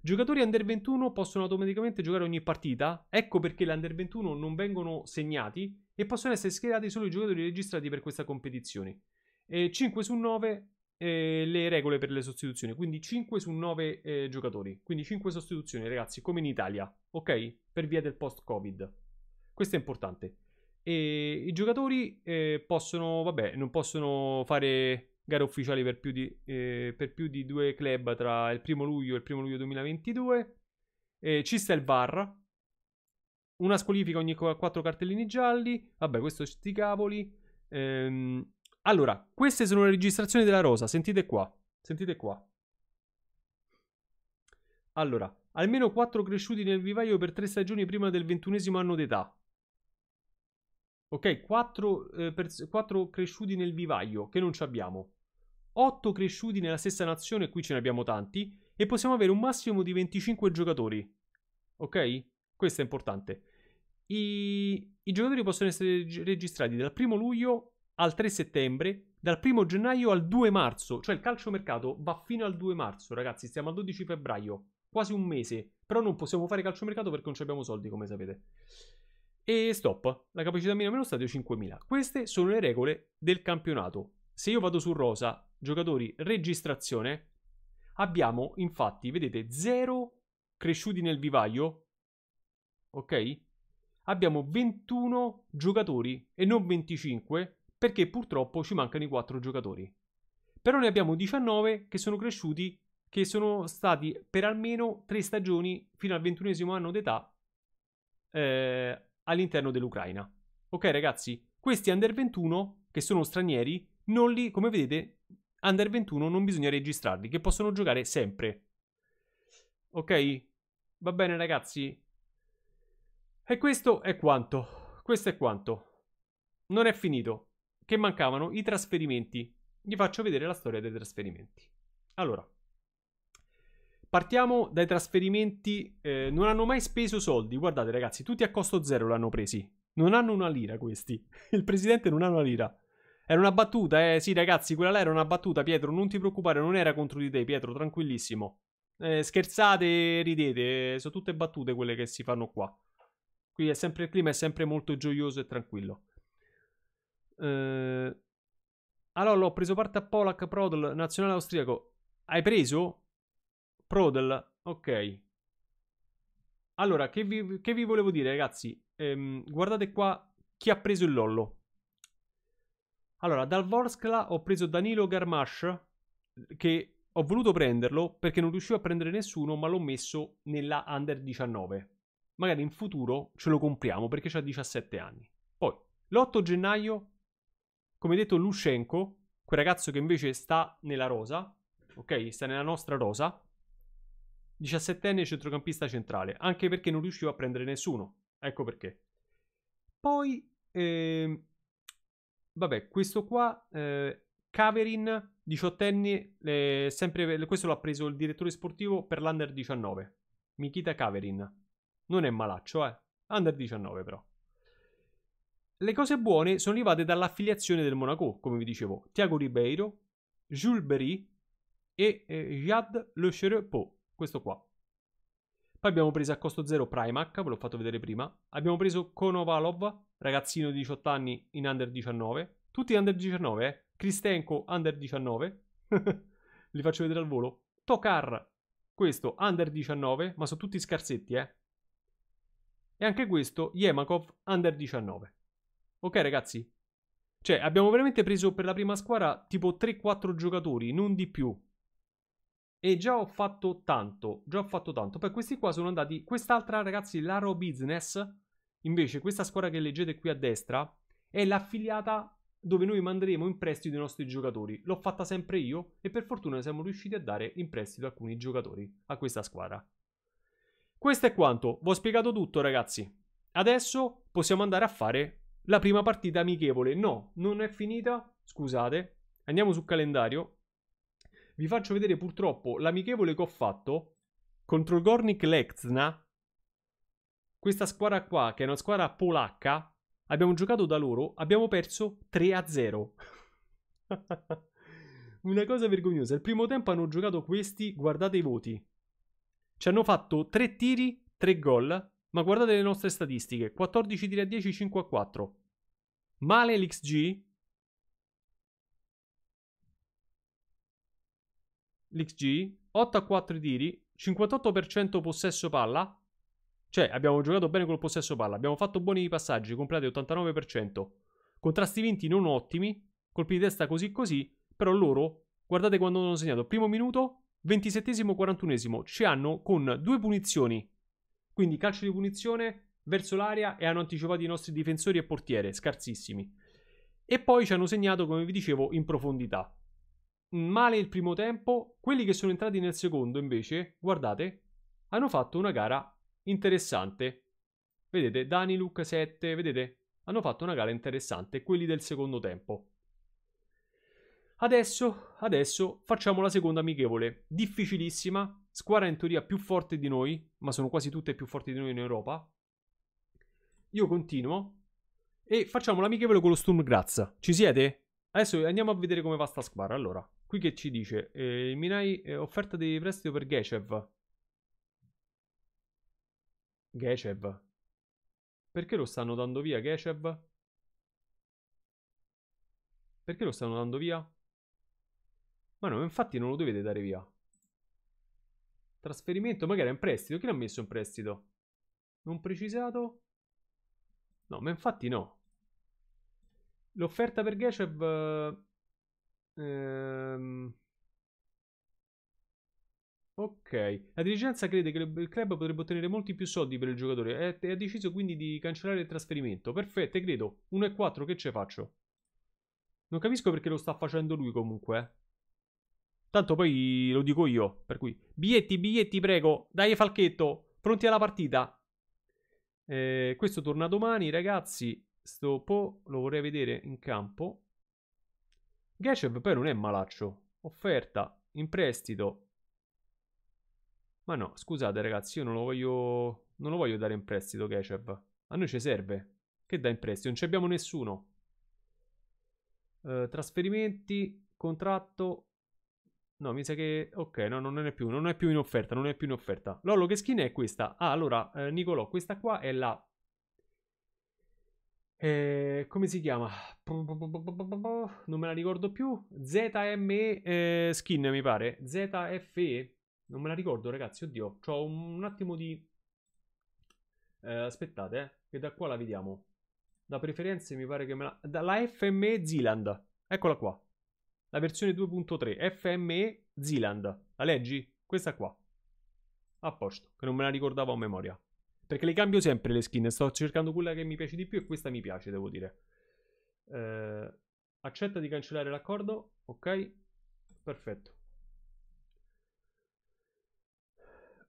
Giocatori under 21 possono automaticamente giocare ogni partita, ecco perché l'under 21 non vengono segnati e possono essere schierati solo i giocatori registrati per questa competizione. Eh, e 5 su 9 eh, le regole per le sostituzioni, quindi 5 su 9 eh, giocatori, quindi 5 sostituzioni ragazzi, come in Italia, ok? Per via del post-Covid. Questo è importante. E I giocatori eh, possono, vabbè, non possono fare gare ufficiali per più, di, eh, per più di due club tra il primo luglio e il primo luglio 2022. Eh, ci sta il VAR, una squalifica ogni 4 cartellini gialli, vabbè, questo sti cavoli. Ehm, allora, queste sono le registrazioni della rosa, sentite qua, sentite qua. Allora, almeno 4 cresciuti nel vivaio per 3 stagioni prima del ventunesimo anno d'età. Ok, 4, eh, per, 4 cresciuti nel vivaio, che non ci abbiamo. 8 cresciuti nella stessa nazione, qui ce ne abbiamo tanti, e possiamo avere un massimo di 25 giocatori. Ok? Questo è importante. I, i giocatori possono essere registrati dal 1 luglio al 3 settembre, dal 1 gennaio al 2 marzo, cioè il calciomercato va fino al 2 marzo, ragazzi, stiamo al 12 febbraio, quasi un mese, però non possiamo fare calciomercato perché non abbiamo soldi, come sapete. E stop, la capacità minima dello stadio 5.000. Queste sono le regole del campionato. Se io vado su rosa, giocatori, registrazione, abbiamo infatti, vedete, 0 cresciuti nel vivaio, ok? Abbiamo 21 giocatori e non 25 perché purtroppo ci mancano i 4 giocatori. Però ne abbiamo 19 che sono cresciuti, che sono stati per almeno 3 stagioni fino al ventunesimo anno d'età eh, all'interno dell'Ucraina. Ok ragazzi, questi under 21 che sono stranieri, non li, come vedete, under 21 non bisogna registrarli, che possono giocare sempre. Ok? Va bene ragazzi? E questo è quanto. Questo è quanto. Non è finito che mancavano i trasferimenti. Vi faccio vedere la storia dei trasferimenti. Allora, partiamo dai trasferimenti. Eh, non hanno mai speso soldi. Guardate, ragazzi, tutti a costo zero l'hanno presi. Non hanno una lira questi. Il presidente non ha una lira. Era una battuta, eh. Sì, ragazzi, quella là era una battuta, Pietro. Non ti preoccupare, non era contro di te, Pietro, tranquillissimo. Eh, scherzate, ridete. Eh, sono tutte battute quelle che si fanno qua. Qui è sempre il clima, è sempre molto gioioso e tranquillo. Eh, allora ho preso parte a Polak, Prodel, nazionale austriaco. Hai preso? Prodel, ok. Allora, che vi, che vi volevo dire, ragazzi? Ehm, guardate qua chi ha preso il lollo. Allora, dal Vorskla ho preso Danilo Garmash, che ho voluto prenderlo perché non riuscivo a prendere nessuno, ma l'ho messo nella Under 19. Magari in futuro ce lo compriamo perché ha 17 anni. Poi, l'8 gennaio come detto Lushenko, quel ragazzo che invece sta nella rosa, ok? Sta nella nostra rosa, 17enne centrocampista centrale, anche perché non riuscivo a prendere nessuno, ecco perché. Poi, eh, vabbè, questo qua, eh, Caverin, 18enne, eh, sempre, questo l'ha preso il direttore sportivo per l'Under 19, Mikita Caverin. Non è malaccio, eh? Under 19 però. Le cose buone sono arrivate dall'affiliazione del Monaco, come vi dicevo, Thiago Ribeiro, Jules Berry e eh, Jad Le Cherepeau, questo qua. Poi abbiamo preso a costo zero Primac, ve l'ho fatto vedere prima. Abbiamo preso Konovalov, ragazzino di 18 anni in under 19. Tutti under 19, eh. Kristenko under 19. Li faccio vedere al volo. Tokar, questo under 19, ma sono tutti scarsetti, eh. E anche questo Yemakov under 19. Ok, ragazzi. Cioè, abbiamo veramente preso per la prima squadra tipo 3-4 giocatori, non di più. E già ho fatto tanto, già ho fatto tanto. Poi questi qua sono andati... Quest'altra, ragazzi, l'Aro Business, invece questa squadra che leggete qui a destra, è l'affiliata dove noi manderemo in prestito i nostri giocatori. L'ho fatta sempre io e per fortuna siamo riusciti a dare in prestito alcuni giocatori a questa squadra. Questo è quanto, vi ho spiegato tutto ragazzi. Adesso possiamo andare a fare la prima partita amichevole, no, non è finita, scusate, andiamo sul calendario. Vi faccio vedere purtroppo l'amichevole che ho fatto contro il Gornik Lexna. Questa squadra qua, che è una squadra polacca, abbiamo giocato da loro, abbiamo perso 3-0. una cosa vergognosa. Il primo tempo hanno giocato questi, guardate i voti. Ci hanno fatto 3 tiri, 3 gol. Ma guardate le nostre statistiche: 14 tiri a 10, 5 a 4. Male l'XG. L'XG 8 a 4 tiri, 58% possesso palla. Cioè, abbiamo giocato bene col possesso palla, abbiamo fatto buoni passaggi, completi 89%. Contrasti vinti non ottimi, colpi di testa così così, però loro, guardate quando hanno segnato, primo minuto, 27 esimo 41 esimo ci hanno con due punizioni quindi calcio di punizione verso l'area e hanno anticipato i nostri difensori e portiere, scarsissimi. E poi ci hanno segnato, come vi dicevo, in profondità. Male il primo tempo, quelli che sono entrati nel secondo invece, guardate, hanno fatto una gara interessante. Vedete, Dani Luca 7, vedete, hanno fatto una gara interessante, quelli del secondo tempo. Adesso, adesso facciamo la seconda amichevole, difficilissima, Squadra in teoria più forte di noi, ma sono quasi tutte più forti di noi in Europa. Io continuo. E facciamo l'amichevole con lo Sturm Graz. Ci siete? Adesso andiamo a vedere come va sta squadra. Allora, qui che ci dice? Eh, Minai, eh, offerta di prestito per Gecev. Gecev. Perché lo stanno dando via Gecev? Perché lo stanno dando via? Ma no, infatti non lo dovete dare via. Trasferimento magari è in prestito. Chi l'ha messo in prestito? Non precisato? No, ma infatti no. L'offerta per Gecev... Ehm... Ok, la dirigenza crede che il club potrebbe ottenere molti più soldi per il giocatore e ha deciso quindi di cancellare il trasferimento. Perfetto, credo. 1 e 4, che ce faccio? Non capisco perché lo sta facendo lui comunque. Eh. Tanto poi lo dico io, per cui biglietti, biglietti, prego. Dai Falchetto, pronti alla partita. Eh, questo torna domani, ragazzi. Sto po' lo vorrei vedere in campo. Gacev poi non è malaccio. Offerta in prestito. Ma no, scusate ragazzi, io non lo voglio non lo voglio dare in prestito Gacev. A noi ci serve. Che dà in prestito? Non ci abbiamo nessuno. Eh, trasferimenti, contratto No, mi sa che... Ok, no, non è più, non è più in offerta, non è più in offerta. Lollo, che skin è questa? Ah, allora, eh, Nicolò, questa qua è la... Eh, come si chiama? Non me la ricordo più. ZME eh, skin, mi pare. ZFE. Non me la ricordo, ragazzi, oddio. C'ho un, attimo di... Eh, aspettate, eh, che da qua la vediamo. Da preferenze mi pare che me la... Dalla FME Zealand. Eccola qua la versione 2.3 FME Zealand. La leggi? Questa qua. A posto, che non me la ricordavo a memoria. Perché le cambio sempre le skin, sto cercando quella che mi piace di più e questa mi piace, devo dire. Eh, accetta di cancellare l'accordo, ok? Perfetto.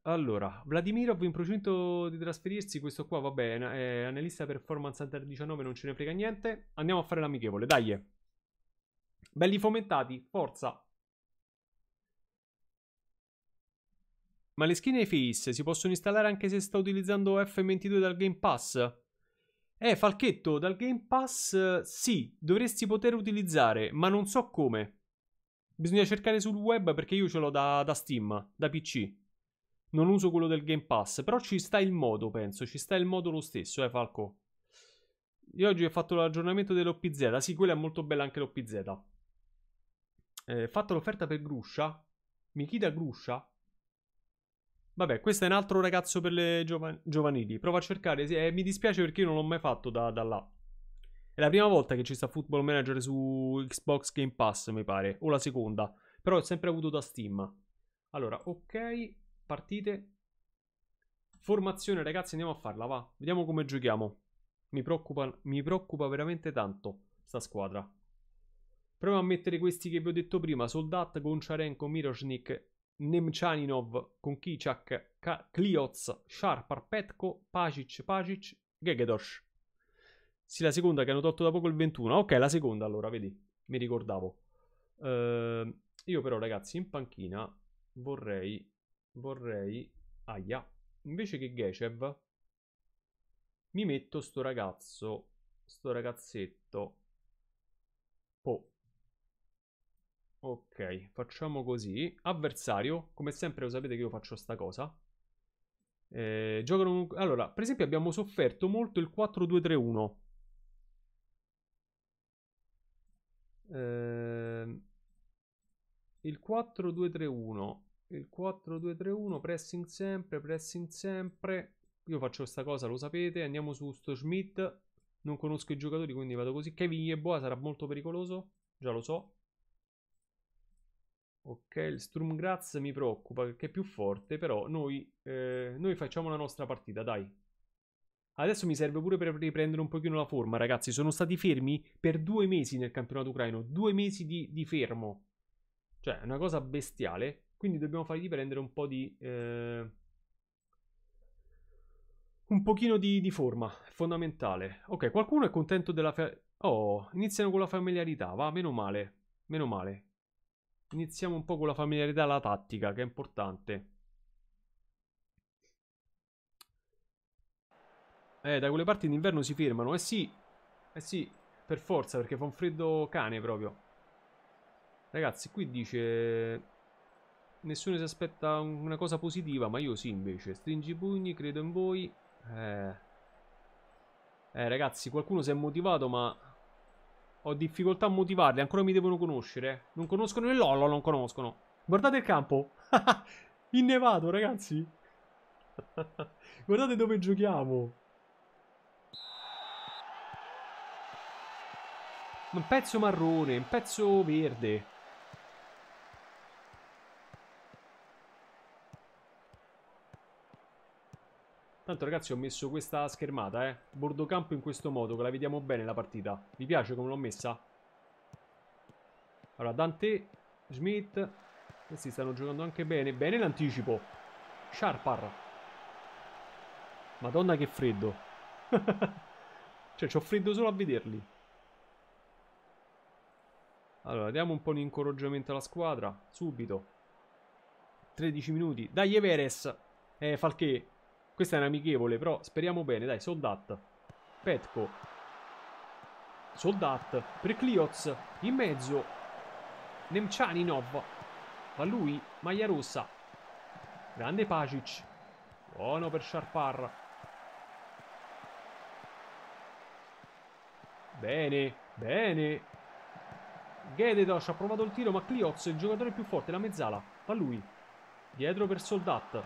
Allora, Vladimirov in procinto di trasferirsi, questo qua, vabbè, è analista performance under 19, non ce ne frega niente. Andiamo a fare l'amichevole, dai! Belli fomentati, forza! Ma le skin e i face si possono installare anche se sta utilizzando F22 dal Game Pass? Eh, Falchetto, dal Game Pass sì, dovresti poter utilizzare, ma non so come. Bisogna cercare sul web perché io ce l'ho da, da Steam, da PC. Non uso quello del Game Pass, però ci sta il modo, penso, ci sta il modo lo stesso, eh Falco. Io oggi ho fatto l'aggiornamento dell'OPZ, sì, quella è molto bella anche l'OPZ eh, fatto l'offerta per Gruscia, Mi chiede Gruscia. Vabbè, questo è un altro ragazzo per le giovan- giovanili. Prova a cercare. eh, mi dispiace perché io non l'ho mai fatto da, da, là. È la prima volta che ci sta Football Manager su Xbox Game Pass, mi pare. O la seconda. Però ho sempre avuto da Steam. Allora, ok. Partite. Formazione, ragazzi, andiamo a farla, va. Vediamo come giochiamo. Mi preoccupa, mi preoccupa veramente tanto sta squadra. Proviamo a mettere questi che vi ho detto prima. Soldat, Gonciarenko, Mirosnik, Nemchaninov, Konkichak, Klioz, Shar, Parpetko, Pacic, Pacic, Gegedosh. Sì, la seconda che hanno tolto da poco il 21. Ok, la seconda allora, vedi, mi ricordavo. Uh, io però, ragazzi, in panchina vorrei... Vorrei... Aia. Invece che Gecev, mi metto sto ragazzo, sto ragazzetto. Po. Ok, facciamo così. Avversario, come sempre lo sapete che io faccio sta cosa. Eh, giocano... Allora, per esempio abbiamo sofferto molto il 4-2-3-1. Eh, il 4-2-3-1. Il 4-2-3-1, pressing sempre, pressing sempre. Io faccio questa cosa, lo sapete. Andiamo su sto Schmidt. Non conosco i giocatori, quindi vado così. Kevin Yeboah sarà molto pericoloso, già lo so. Ok, il Sturmgraz mi preoccupa perché è più forte, però noi, eh, noi facciamo la nostra partita, dai. Adesso mi serve pure per riprendere un pochino la forma, ragazzi. Sono stati fermi per due mesi nel campionato ucraino, due mesi di, di fermo. Cioè, è una cosa bestiale. Quindi dobbiamo fargli prendere un po' di... Eh, un pochino di, di forma, fondamentale. Ok, qualcuno è contento della... Oh, iniziano con la familiarità, va, meno male, meno male. Iniziamo un po' con la familiarità la tattica, che è importante. Eh, da quelle parti d'inverno si fermano. Eh sì, eh sì, per forza, perché fa un freddo cane proprio. Ragazzi, qui dice... Nessuno si aspetta una cosa positiva, ma io sì invece. Stringi i pugni, credo in voi. Eh... eh, ragazzi, qualcuno si è motivato, ma ho difficoltà a motivarli, ancora mi devono conoscere. Non conoscono il Lollo, non conoscono. Guardate il campo. Innevato, ragazzi. Guardate dove giochiamo. Un pezzo marrone, un pezzo verde. Tanto ragazzi ho messo questa schermata, eh. Bordo campo in questo modo, che la vediamo bene la partita. Vi piace come l'ho messa? Allora, Dante, Smith. Questi stanno giocando anche bene. Bene l'anticipo. Sharpar. Madonna che freddo. cioè, c'ho freddo solo a vederli. Allora, diamo un po' di incoraggiamento alla squadra. Subito. 13 minuti. Dai, Everest. Eh, Falché. Questa è un'amichevole, però speriamo bene. Dai, Soldat. Petco. Soldat. Per Clioz. In mezzo. Nemcianinov. Va lui. Maglia rossa. Grande Pacic. Buono per Sharpar. Bene. Bene. Gededosh ha provato il tiro, ma Clioz è il giocatore più forte. La mezzala. Fa lui. Dietro per Soldat.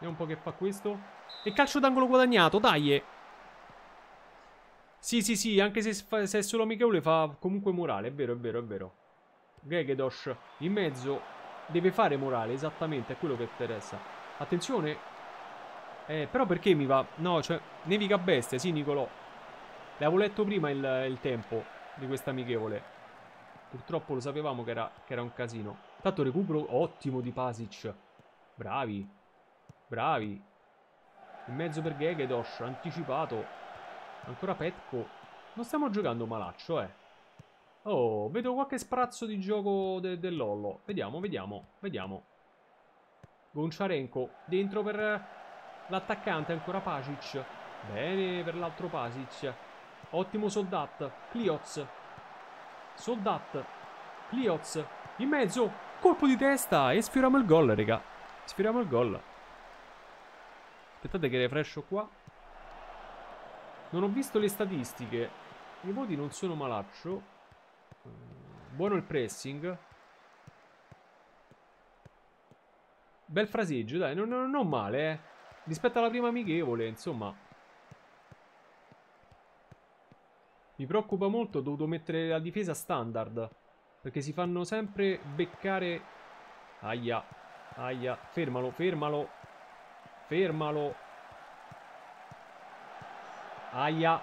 Vediamo un po' che fa questo. E calcio d'angolo guadagnato, dai! Eh. Sì, sì, sì, anche se, se è solo amichevole fa comunque morale, è vero, è vero, è vero. Gregedosh in mezzo deve fare morale, esattamente, è quello che interessa. Attenzione. Eh, però perché mi va... No, cioè, nevica bestia, sì, Nicolò. L'avevo letto prima il, il tempo di questa amichevole. Purtroppo lo sapevamo che era, che era un casino. Tanto recupero ottimo di Pasic. Bravi. Bravi. In mezzo per Gegedosh, anticipato. Ancora Petko. Non stiamo giocando malaccio, eh. Oh, vedo qualche sprazzo di gioco de dell'Ollo. Vediamo, vediamo, vediamo. Gonciarenko, dentro per l'attaccante, ancora Pasic. Bene per l'altro Pasic. Ottimo Soldat, Klioz. Soldat, Klioz. In mezzo, colpo di testa e sfioriamo il gol, raga. Sfioriamo il gol. Aspettate che refrescio qua. Non ho visto le statistiche. I voti non sono malaccio. Eh, buono il pressing. Bel fraseggio, dai, non, non, non male, eh. Rispetto alla prima amichevole, insomma. Mi preoccupa molto, ho dovuto mettere la difesa standard. Perché si fanno sempre beccare... Aia, aia, fermalo, fermalo. Fermalo. Aia.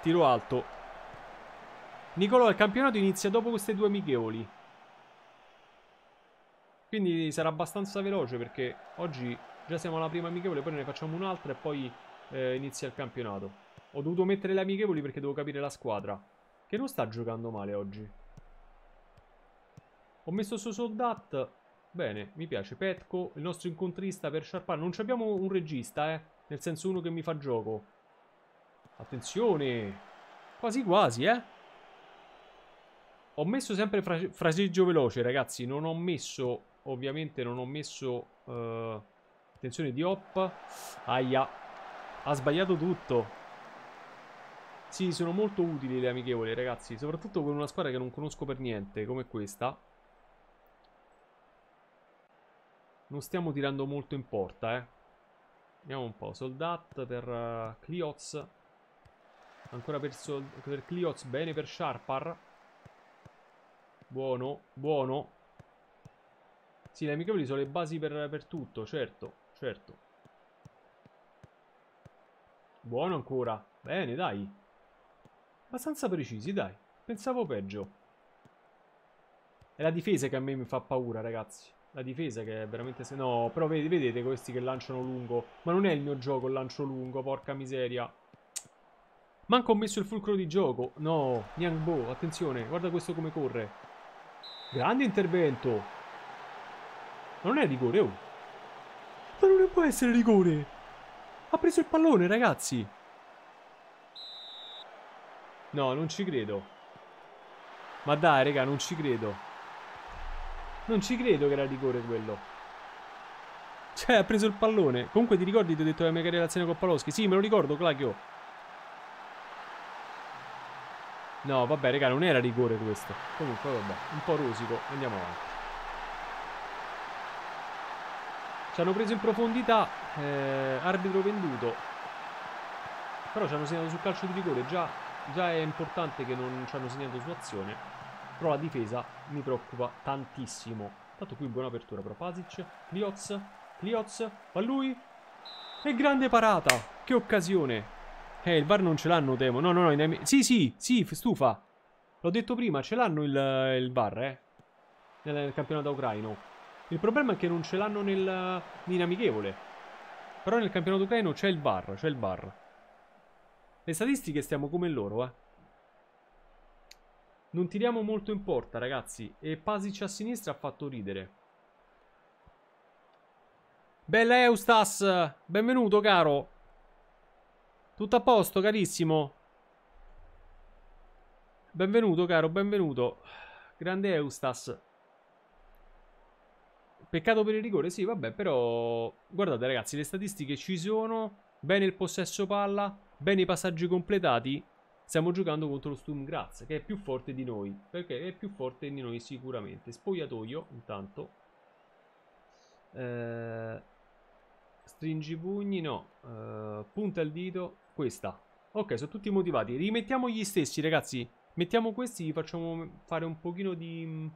Tiro alto. Nicolò, il campionato inizia dopo queste due amichevoli. Quindi sarà abbastanza veloce perché oggi già siamo alla prima amichevole, poi ne facciamo un'altra e poi eh, inizia il campionato. Ho dovuto mettere le amichevoli perché devo capire la squadra. Che non sta giocando male oggi. Ho messo su Soldat Bene, mi piace. Petco, il nostro incontrista per Sharpan. Non abbiamo un regista, eh. Nel senso uno che mi fa gioco. Attenzione. Quasi quasi, eh. Ho messo sempre fra fraseggio veloce, ragazzi. Non ho messo, ovviamente, non ho messo... Uh... Attenzione di Hop. Aia. Ha sbagliato tutto. Sì, sono molto utili le amichevoli, ragazzi. Soprattutto con una squadra che non conosco per niente, come questa. Non stiamo tirando molto in porta, eh. Vediamo un po'. Soldat per uh, eh, Clioz. Ancora per, per Clioz. Bene per Sharpar. Buono, buono. Sì, le amichevoli sono le basi per, per tutto, certo, certo. Buono ancora. Bene, dai. Abbastanza precisi, dai. Pensavo peggio. È la difesa che a me mi fa paura, ragazzi. La difesa che è veramente... No, però vedete, vedete questi che lanciano lungo. Ma non è il mio gioco il lancio lungo, porca miseria. Manco ho messo il fulcro di gioco. No, Niangbo, attenzione, guarda questo come corre. Grande intervento. Ma non è rigore, oh. Ma non può essere rigore. Ha preso il pallone, ragazzi. No, non ci credo. Ma dai, raga, non ci credo. Non ci credo che era rigore quello. Cioè, ha preso il pallone. Comunque ti ricordi ti ho detto la mia relazione con Paloschi? Sì, me lo ricordo, Claudio. No, vabbè, raga, non era rigore questo. Comunque, vabbè, un po' rosico. Andiamo avanti. Ci hanno preso in profondità, eh, arbitro venduto. Però ci hanno segnato sul calcio di rigore, già, già è importante che non ci hanno segnato su azione però la difesa mi preoccupa tantissimo. Tanto qui buona apertura però Pazic, Klioz, Klioz, va lui, e grande parata, che occasione. Eh, il VAR non ce l'hanno Temo, no no no, in... sì sì, sì, stufa. L'ho detto prima, ce l'hanno il, il VAR, eh, nel, nel campionato ucraino. Il problema è che non ce l'hanno nel, in amichevole. Però nel campionato ucraino c'è il bar, c'è il bar. Le statistiche stiamo come loro, eh. Non tiriamo molto in porta, ragazzi. E Pasic a sinistra ha fatto ridere. Bella Eustas! Benvenuto, caro! Tutto a posto, carissimo! Benvenuto, caro, benvenuto. Grande Eustas. Peccato per il rigore, sì, vabbè, però... Guardate, ragazzi, le statistiche ci sono. Bene il possesso palla, bene i passaggi completati. Stiamo giocando contro lo Sturm Graz, che è più forte di noi, perché è più forte di noi sicuramente. Spogliatoio, intanto. Eh, stringi pugni, no. Eh, punta il dito, questa. Ok, sono tutti motivati. Rimettiamo gli stessi, ragazzi. Mettiamo questi, gli facciamo fare un pochino di... Mm,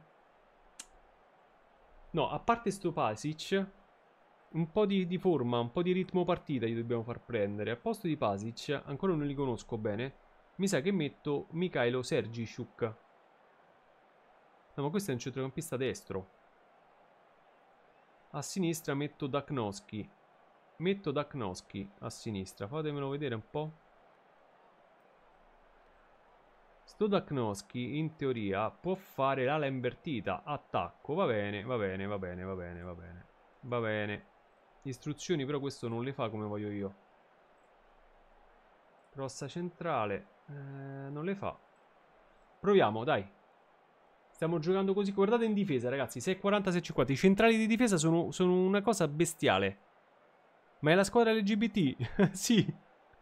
no, a parte sto Pasic, un po' di, di forma, un po' di ritmo partita gli dobbiamo far prendere. A posto di Pasic, ancora non li conosco bene mi sa che metto Mikhailo Sergishuk. No, ma questo è un centrocampista destro. A sinistra metto Daknoski. Metto Daknoski a sinistra. Fatemelo vedere un po'. Sto Daknoski, in teoria, può fare l'ala invertita. Attacco. Va bene, va bene, va bene, va bene, va bene. Va bene. Istruzioni però questo non le fa come voglio io. Rossa centrale. Eh, non le fa. Proviamo, dai. Stiamo giocando così. Guardate in difesa, ragazzi. 6,40, 6,50. I centrali di difesa sono, sono, una cosa bestiale. Ma è la squadra LGBT? sì.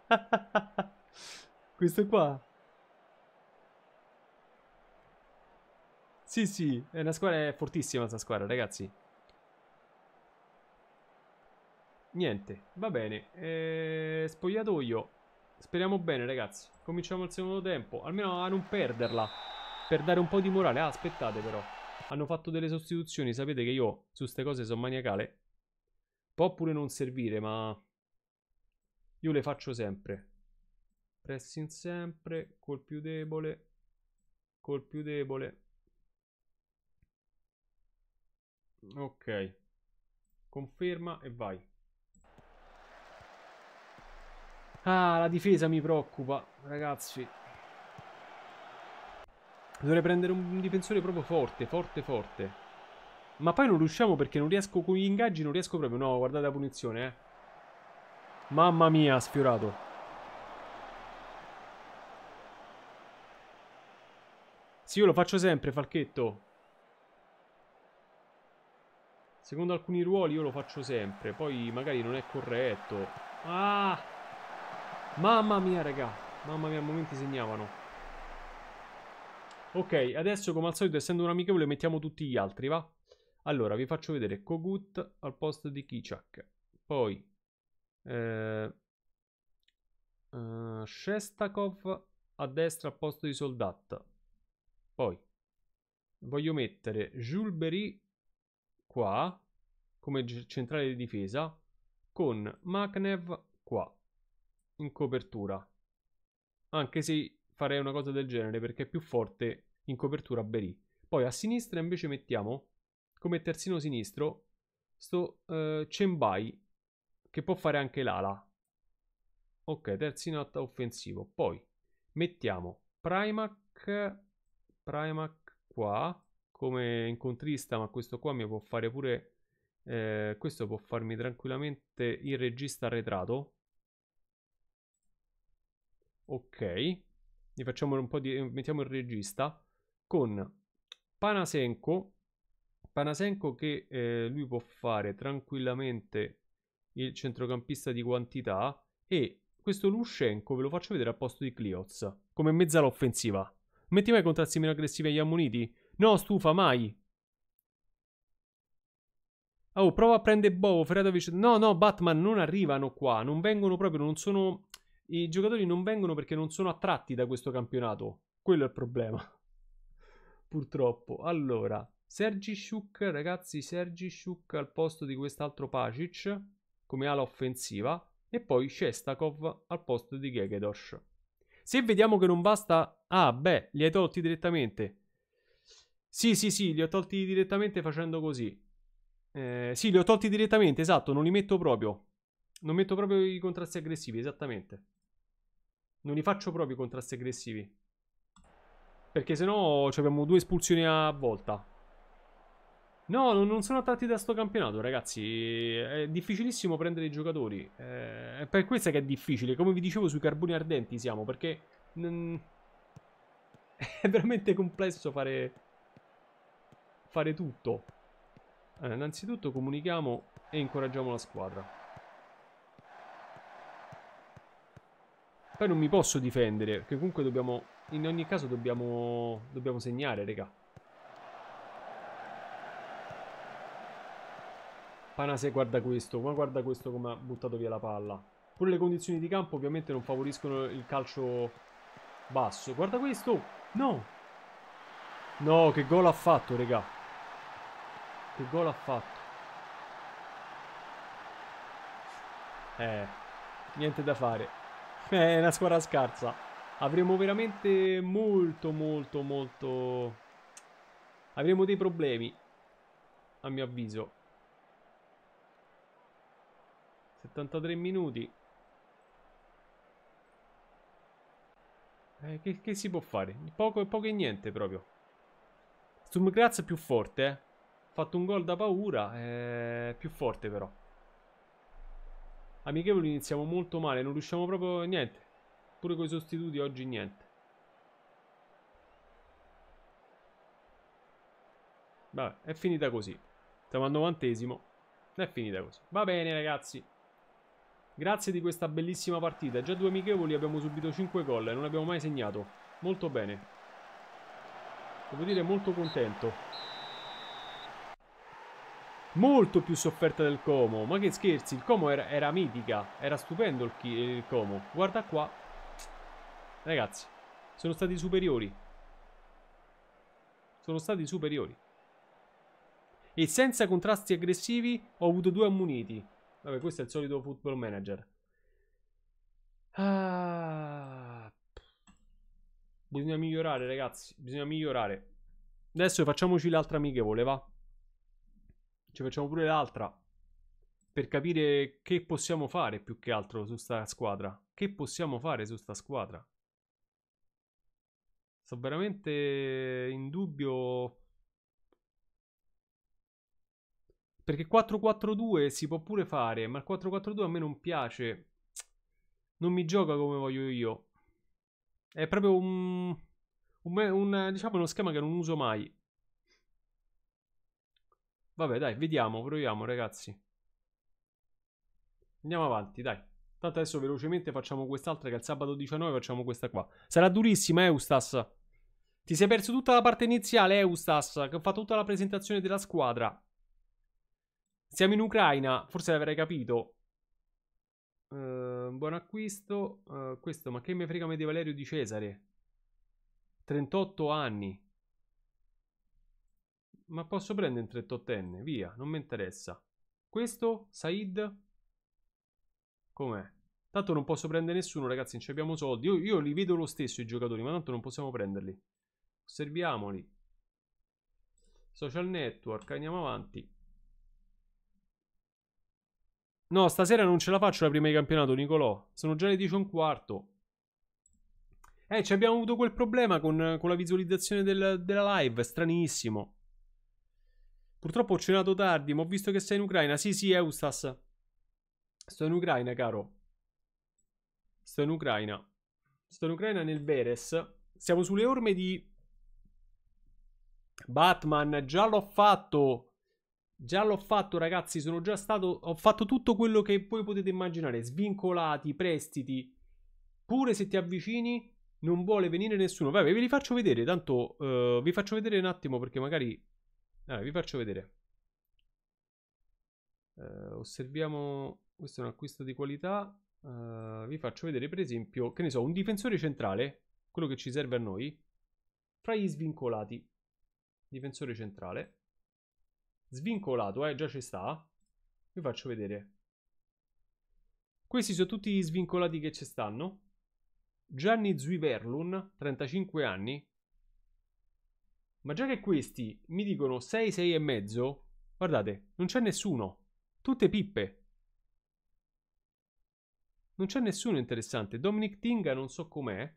Questo qua. Sì, sì. È una squadra... È fortissima questa squadra, ragazzi. Niente. Va bene. Eh, spogliatoio. Speriamo bene ragazzi. Cominciamo il secondo tempo. Almeno a non perderla. Per dare un po' di morale. Ah, aspettate però. Hanno fatto delle sostituzioni. Sapete che io su queste cose sono maniacale. Può pure non servire, ma... Io le faccio sempre. Pressing sempre. Col più debole. Col più debole. Ok. Conferma e vai. Ah, la difesa mi preoccupa, ragazzi. Dovrei prendere un difensore proprio forte, forte, forte. Ma poi non riusciamo perché non riesco con gli ingaggi, non riesco proprio. No, guardate la punizione, eh. Mamma mia, sfiorato. Sì, io lo faccio sempre, Falchetto. Secondo alcuni ruoli io lo faccio sempre. Poi magari non è corretto. Ah! Mamma mia, raga. Mamma mia, a momenti segnavano. Ok, adesso come al solito, essendo un amichevole, mettiamo tutti gli altri, va? Allora, vi faccio vedere Kogut al posto di Kichak. Poi... Eh, eh, Shestakov a destra al posto di Soldat. Poi... Voglio mettere Julbery qua, come centrale di difesa, con Maknev qua in copertura. Anche se farei una cosa del genere perché è più forte in copertura Berì. Poi a sinistra invece mettiamo come terzino sinistro sto uh, Cembai che può fare anche l'ala. Ok, terzino atta offensivo. Poi mettiamo Primac Primac qua come incontrista, ma questo qua mi può fare pure eh, questo può farmi tranquillamente il regista arretrato Ok. Gli facciamo un po' di... mettiamo il regista con Panasenko. Panasenko che eh, lui può fare tranquillamente il centrocampista di quantità e questo Lushenko ve lo faccio vedere a posto di Clioz come mezzala all'offensiva Metti mai contrasti meno aggressivi agli ammoniti? No, stufa, mai. Oh, prova a prendere Bovo, Fredovic. No, no, Batman, non arrivano qua. Non vengono proprio, non sono i giocatori non vengono perché non sono attratti da questo campionato. Quello è il problema. Purtroppo. Allora, Sergi Shuk, ragazzi, Sergi Shuk al posto di quest'altro Pacic come ala offensiva e poi Shestakov al posto di Gegedosh. Se vediamo che non basta... Ah, beh, li hai tolti direttamente. Sì, sì, sì, li ho tolti direttamente facendo così. Eh, sì, li ho tolti direttamente, esatto, non li metto proprio. Non metto proprio i contrasti aggressivi, esattamente non li faccio proprio i contrasti aggressivi. Perché sennò abbiamo due espulsioni a volta. No, non sono attratti da sto campionato, ragazzi. È difficilissimo prendere i giocatori. Eh, è per questo che è difficile. Come vi dicevo, sui carboni ardenti siamo, perché... è veramente complesso fare... Fare tutto. Allora, innanzitutto comunichiamo e incoraggiamo la squadra. Poi non mi posso difendere, perché comunque dobbiamo... In ogni caso dobbiamo... Dobbiamo segnare, raga. Panase guarda questo, ma guarda questo come ha buttato via la palla. Pure le condizioni di campo ovviamente non favoriscono il calcio basso. Guarda questo! No! No, che gol ha fatto, regà Che gol ha fatto. Eh, niente da fare. è una squadra scarsa. Avremo veramente molto, molto, molto... Avremo dei problemi, a mio avviso. 73 minuti. Eh, che, che, si può fare? Poco, poco e niente proprio. è più forte, eh. Fatto un gol da paura, eh, più forte però. Amichevoli iniziamo molto male, non riusciamo proprio a niente. Pure con i sostituti oggi niente. Vabbè, è finita così. Siamo al novantesimo. È finita così. Va bene ragazzi. Grazie di questa bellissima partita. Già due amichevoli abbiamo subito 5 gol e non abbiamo mai segnato. Molto bene. Devo dire molto contento molto più sofferta del Como. Ma che scherzi, il Como era, era mitica, era stupendo il, il Como. Guarda qua. Ragazzi, sono stati superiori. Sono stati superiori. E senza contrasti aggressivi ho avuto due ammuniti. Vabbè, questo è il solito football manager. Ah... Bisogna migliorare, ragazzi. Bisogna migliorare. Adesso facciamoci l'altra amichevole, va? Ci facciamo pure l'altra. Per capire che possiamo fare più che altro su sta squadra. Che possiamo fare su sta squadra. Sto veramente in dubbio... Perché 4-4-2 si può pure fare, ma il 4-4-2 a me non piace. Non mi gioca come voglio io. È proprio un, un, un, diciamo uno schema che non uso mai. Vabbè, dai, vediamo, proviamo, ragazzi. Andiamo avanti, dai. Tanto adesso velocemente facciamo quest'altra che è il sabato 19 facciamo questa qua. Sarà durissima, Eustas. Eh, Ti sei perso tutta la parte iniziale, Eustas, eh, che ho fatto tutta la presentazione della squadra. Siamo in Ucraina, forse l'avrei capito. Uh, buon acquisto. Uh, questo, ma che me frega me di Valerio di Cesare? 38 anni ma posso prendere un trentottenne, via, non mi interessa. Questo, Said, com'è? Tanto non posso prendere nessuno, ragazzi, non abbiamo soldi. Io, io, li vedo lo stesso i giocatori, ma tanto non possiamo prenderli. Osserviamoli. Social network, andiamo avanti. No, stasera non ce la faccio la prima di campionato, Nicolò. Sono già le 10 e un quarto. Eh, ci abbiamo avuto quel problema con, con la visualizzazione del, della live, stranissimo. Purtroppo ho cenato tardi, ma ho visto che sei in Ucraina. Sì, sì, Eustas. Sto in Ucraina, caro. Sto in Ucraina. Sto in Ucraina nel Veres. Siamo sulle orme di Batman. Già l'ho fatto. Già l'ho fatto, ragazzi. Sono già stato. Ho fatto tutto quello che voi potete immaginare. Svincolati, prestiti. Pure se ti avvicini, non vuole venire nessuno. Vabbè, ve li faccio vedere. Tanto uh, vi faccio vedere un attimo perché magari allora, vi faccio vedere. Uh, osserviamo, questo è un acquisto di qualità. Uh, vi faccio vedere, per esempio, che ne so, un difensore centrale, quello che ci serve a noi, fra gli svincolati. Difensore centrale. Svincolato, eh, già ci sta. Vi faccio vedere. Questi sono tutti gli svincolati che ci stanno. Gianni Zuiverlun, 35 anni, ma già che questi mi dicono 6, 6 e mezzo, guardate, non c'è nessuno. Tutte pippe. Non c'è nessuno interessante. Dominic Tinga non so com'è.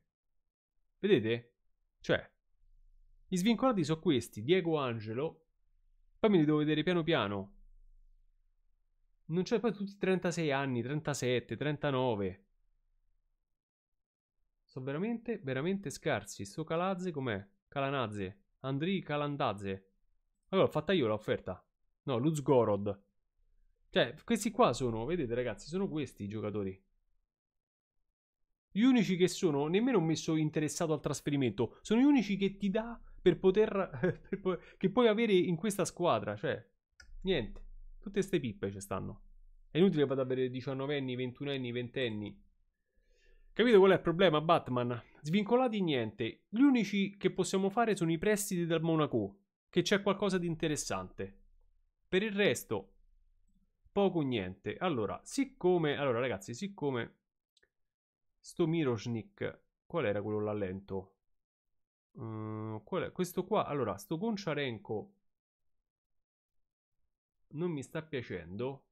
Vedete? Cioè, gli svincolati sono questi. Diego Angelo. Poi me li devo vedere piano piano. Non c'è poi tutti 36 anni, 37, 39. Sono veramente, veramente scarsi. Sto Calazze com'è? Calanazze. Andrei Calandazze. Allora, fatta io l'offerta. No, Luzgorod. Cioè, questi qua sono, vedete ragazzi, sono questi i giocatori. Gli unici che sono nemmeno ho messo interessato al trasferimento, sono gli unici che ti dà per poter... Per che puoi avere in questa squadra, cioè... Niente, tutte ste pippe ci stanno. È inutile che vado a avere 19enni, 21enni, 20enni. Capito qual è il problema, Batman? Svincolati niente. Gli unici che possiamo fare sono i prestiti dal Monaco, che c'è qualcosa di interessante. Per il resto, poco niente. Allora, siccome... Allora, ragazzi, siccome... Sto Miroshnik... Qual era quello là lento? Uh, questo qua, allora, sto Conciarenco... non mi sta piacendo.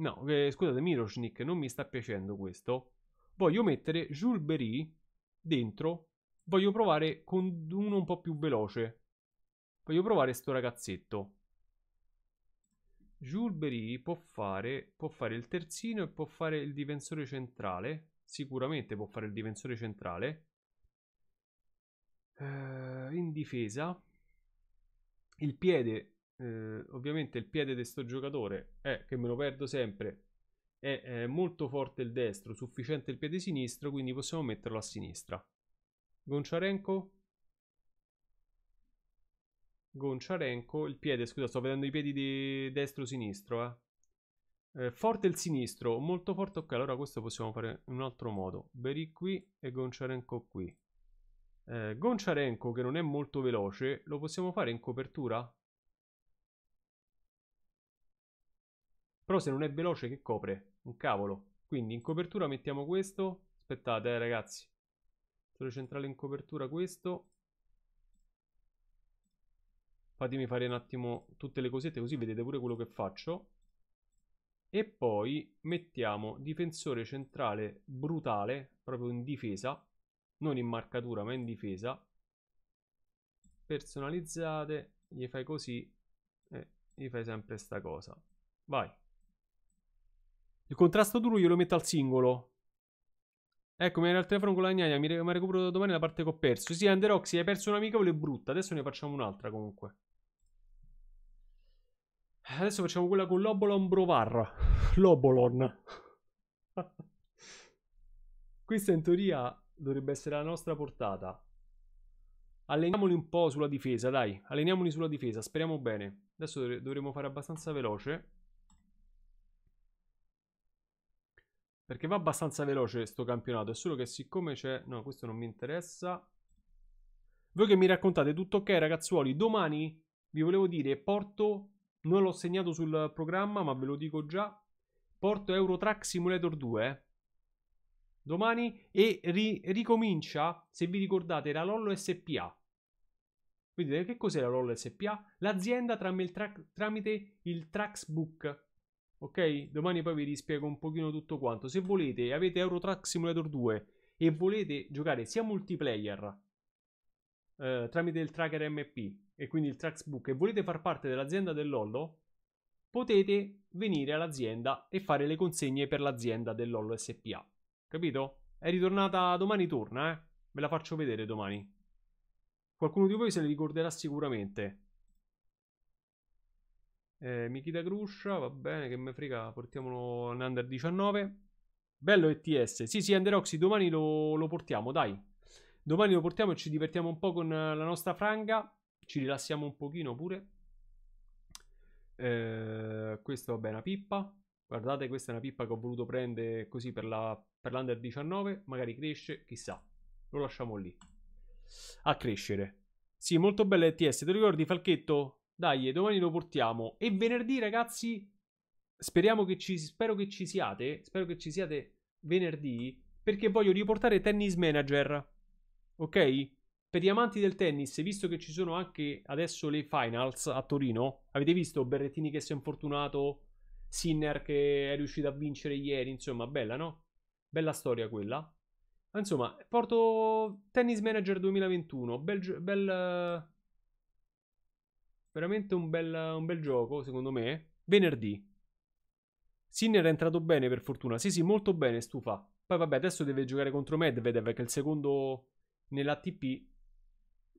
No, eh, scusate, Miroshnik, non mi sta piacendo questo. Voglio mettere Jules Berry dentro. Voglio provare con uno un po' più veloce. Voglio provare sto ragazzetto. Jules Berry può fare, può fare il terzino e può fare il difensore centrale. Sicuramente può fare il difensore centrale. Eh, in difesa. Il piede eh, ovviamente il piede di sto giocatore è che me lo perdo sempre è, è, molto forte il destro sufficiente il piede sinistro quindi possiamo metterlo a sinistra Gonciarenko Gonciarenko il piede scusa sto vedendo i piedi di destro sinistro eh eh, forte il sinistro, molto forte. Ok, allora questo possiamo fare in un altro modo. Beri qui e Gonciarenko qui. Eh, Gonciarenko, che non è molto veloce, lo possiamo fare in copertura? Però se non è veloce che copre? Un cavolo. Quindi in copertura mettiamo questo. Aspettate eh, ragazzi. Solo centrale in copertura questo. Fatemi fare un attimo tutte le cosette così vedete pure quello che faccio. E poi mettiamo difensore centrale brutale, proprio in difesa. Non in marcatura ma in difesa. Personalizzate, gli fai così e eh, gli fai sempre sta cosa. Vai. Il contrasto duro glielo metto al singolo. Ecco, mi viene al telefono con la gnaia, mi, re- mi recupero domani la parte che ho perso. Sì, Anderoxy, hai perso un'amichevole brutta. Adesso ne facciamo un'altra comunque. Adesso facciamo quella con l'Obolon Brovar. L'Obolon. Questa in teoria dovrebbe essere la nostra portata. Alleniamoli un po' sulla difesa, dai. Alleniamoli sulla difesa, speriamo bene. Adesso dovre dovremo fare abbastanza veloce. Perché va abbastanza veloce questo campionato, è solo che siccome c'è... No, questo non mi interessa. Voi che mi raccontate tutto ok ragazzuoli, domani vi volevo dire Porto, non l'ho segnato sul programma ma ve lo dico già, Porto Eurotrack Simulator 2 domani e ri ricomincia, se vi ricordate, la Lollo SPA. Quindi che cos'è la Lollo SPA? L'azienda tramite il, tra tramite il Traxbook ok? Domani poi vi rispiego un pochino tutto quanto. Se volete, avete Eurotrack Simulator 2 e volete giocare sia multiplayer eh, tramite il tracker MP e quindi il Tracksbook e volete far parte dell'azienda dell'Ollo, potete venire all'azienda e fare le consegne per l'azienda dell'Ollo SPA. Capito? È ritornata domani torna, eh? Ve la faccio vedere domani. Qualcuno di voi se ne ricorderà sicuramente. Eh, Mikita Gruscia, va bene, che me frega, portiamolo in under 19. Bello ETS. Sì, sì, Anderoxy, domani lo, lo portiamo, dai. Domani lo portiamo e ci divertiamo un po' con la nostra franga. Ci rilassiamo un pochino pure. Eh, questo va bene, una pippa. Guardate, questa è una pippa che ho voluto prendere così per, la, per l'under 19. Magari cresce, chissà. Lo lasciamo lì. A crescere. Sì, molto bella ETS. Ti ricordi, Falchetto? Dai, domani lo portiamo. E venerdì, ragazzi, speriamo che ci, spero che ci siate. Spero che ci siate venerdì. Perché voglio riportare Tennis Manager. Ok? Per gli amanti del tennis, visto che ci sono anche adesso le finals a Torino, avete visto Berrettini che si è infortunato, Sinner che è riuscito a vincere ieri, insomma, bella, no? Bella storia quella. Insomma, porto Tennis Manager 2021, bel, bel, Veramente un bel, un bel gioco, secondo me. Venerdì. Sinner è entrato bene, per fortuna. Sì, sì, molto bene, stufa. Poi vabbè, adesso deve giocare contro Medvedev, che è il secondo nell'ATP.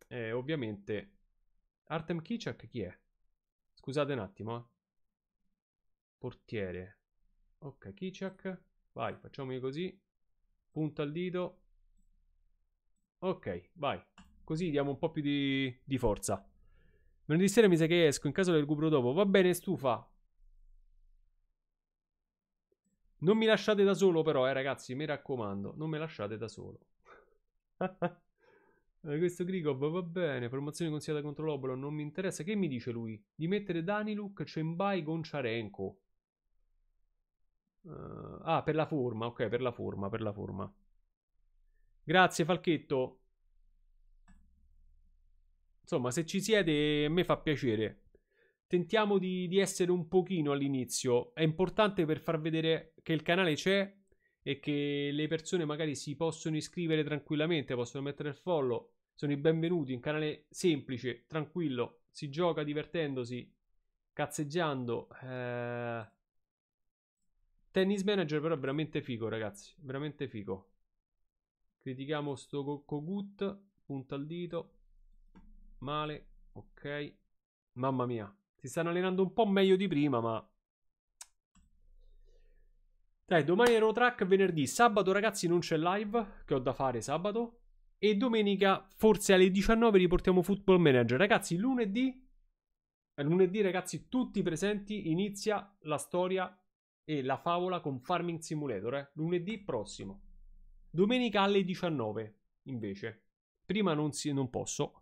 Eh, ovviamente... Artem Kicek chi è? Scusate un attimo, eh. Portiere. Ok, Kicek. Vai, facciamoli così. Punta al dito. Ok, vai. Così diamo un po' più di, di forza. Venerdì sera mi sa che esco, in caso del gubro dopo. Va bene, stufa. Non mi lasciate da solo però, eh ragazzi, mi raccomando, non mi lasciate da solo. Eh, questo Grigov va bene, formazione consigliata contro l'Obolo, non mi interessa. Che mi dice lui? Di mettere Daniluk, Cembai, Gonciarenko. Uh, ah, per la forma, ok, per la forma, per la forma. Grazie Falchetto. Insomma, se ci siete, a me fa piacere. Tentiamo di, di essere un pochino all'inizio. È importante per far vedere che il canale c'è e che le persone magari si possono iscrivere tranquillamente, possono mettere il follow. Sono i benvenuti, un canale semplice, tranquillo, si gioca divertendosi, cazzeggiando. Eh... Tennis Manager però è veramente figo, ragazzi, veramente figo. Critichiamo sto Kogut, punta al dito male. Ok. Mamma mia. Si stanno allenando un po' meglio di prima, ma... Dai, domani Eurotrack, venerdì, sabato ragazzi non c'è live, che ho da fare sabato. E domenica, forse alle 19, riportiamo Football Manager. Ragazzi, lunedì... Eh, lunedì, ragazzi, tutti presenti, inizia la storia e la favola con Farming Simulator. Eh? Lunedì prossimo. Domenica alle 19, invece. Prima non, si, non posso.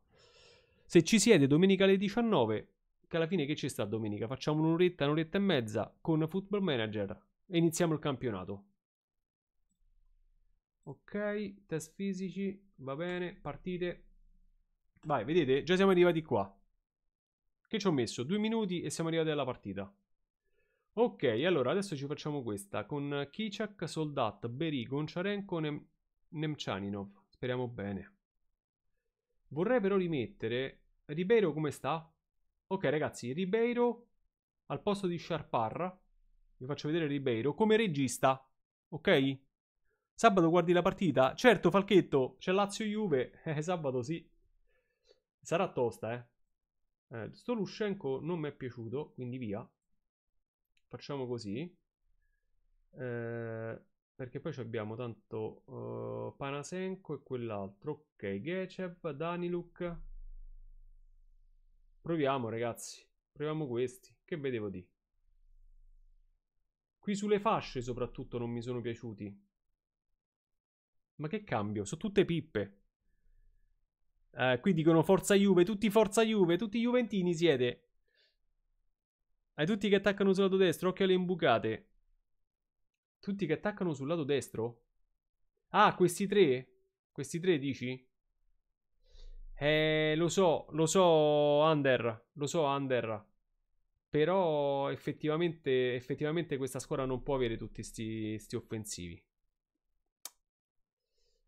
Se ci siete domenica alle 19, che alla fine che ci sta domenica? Facciamo un'oretta, un'oretta e mezza con Football Manager e iniziamo il campionato. Ok, test fisici, va bene, partite. Vai, vedete, già siamo arrivati qua. Che ci ho messo? Due minuti e siamo arrivati alla partita. Ok, allora adesso ci facciamo questa con Kichak, Soldat, Beri, Gonciarenko, Nem Nemchaninov. Speriamo bene. Vorrei però rimettere Ribeiro come sta? Ok ragazzi, Ribeiro al posto di Sharpar, Vi faccio vedere Ribeiro come regista. Ok? Sabato guardi la partita? Certo, Falchetto, c'è Lazio-Juve. Eh, sabato sì. Sarà tosta, eh. eh sto Lushenko non mi è piaciuto, quindi via. Facciamo così. Eh, perché poi abbiamo tanto uh, Panasenko e quell'altro. Ok, Gecev, Daniluk. Proviamo ragazzi, proviamo questi, che vedevo di. Qui sulle fasce soprattutto non mi sono piaciuti. Ma che cambio? Sono tutte pippe. Eh, qui dicono Forza Juve, tutti Forza Juve, tutti Juventini siete. Hai tutti che attaccano sul lato destro, occhio alle imbucate. Tutti che attaccano sul lato destro? Ah, questi tre? Questi tre dici? Eh, lo so, lo so, Under, lo so, Under. Però effettivamente, effettivamente questa squadra non può avere tutti questi offensivi.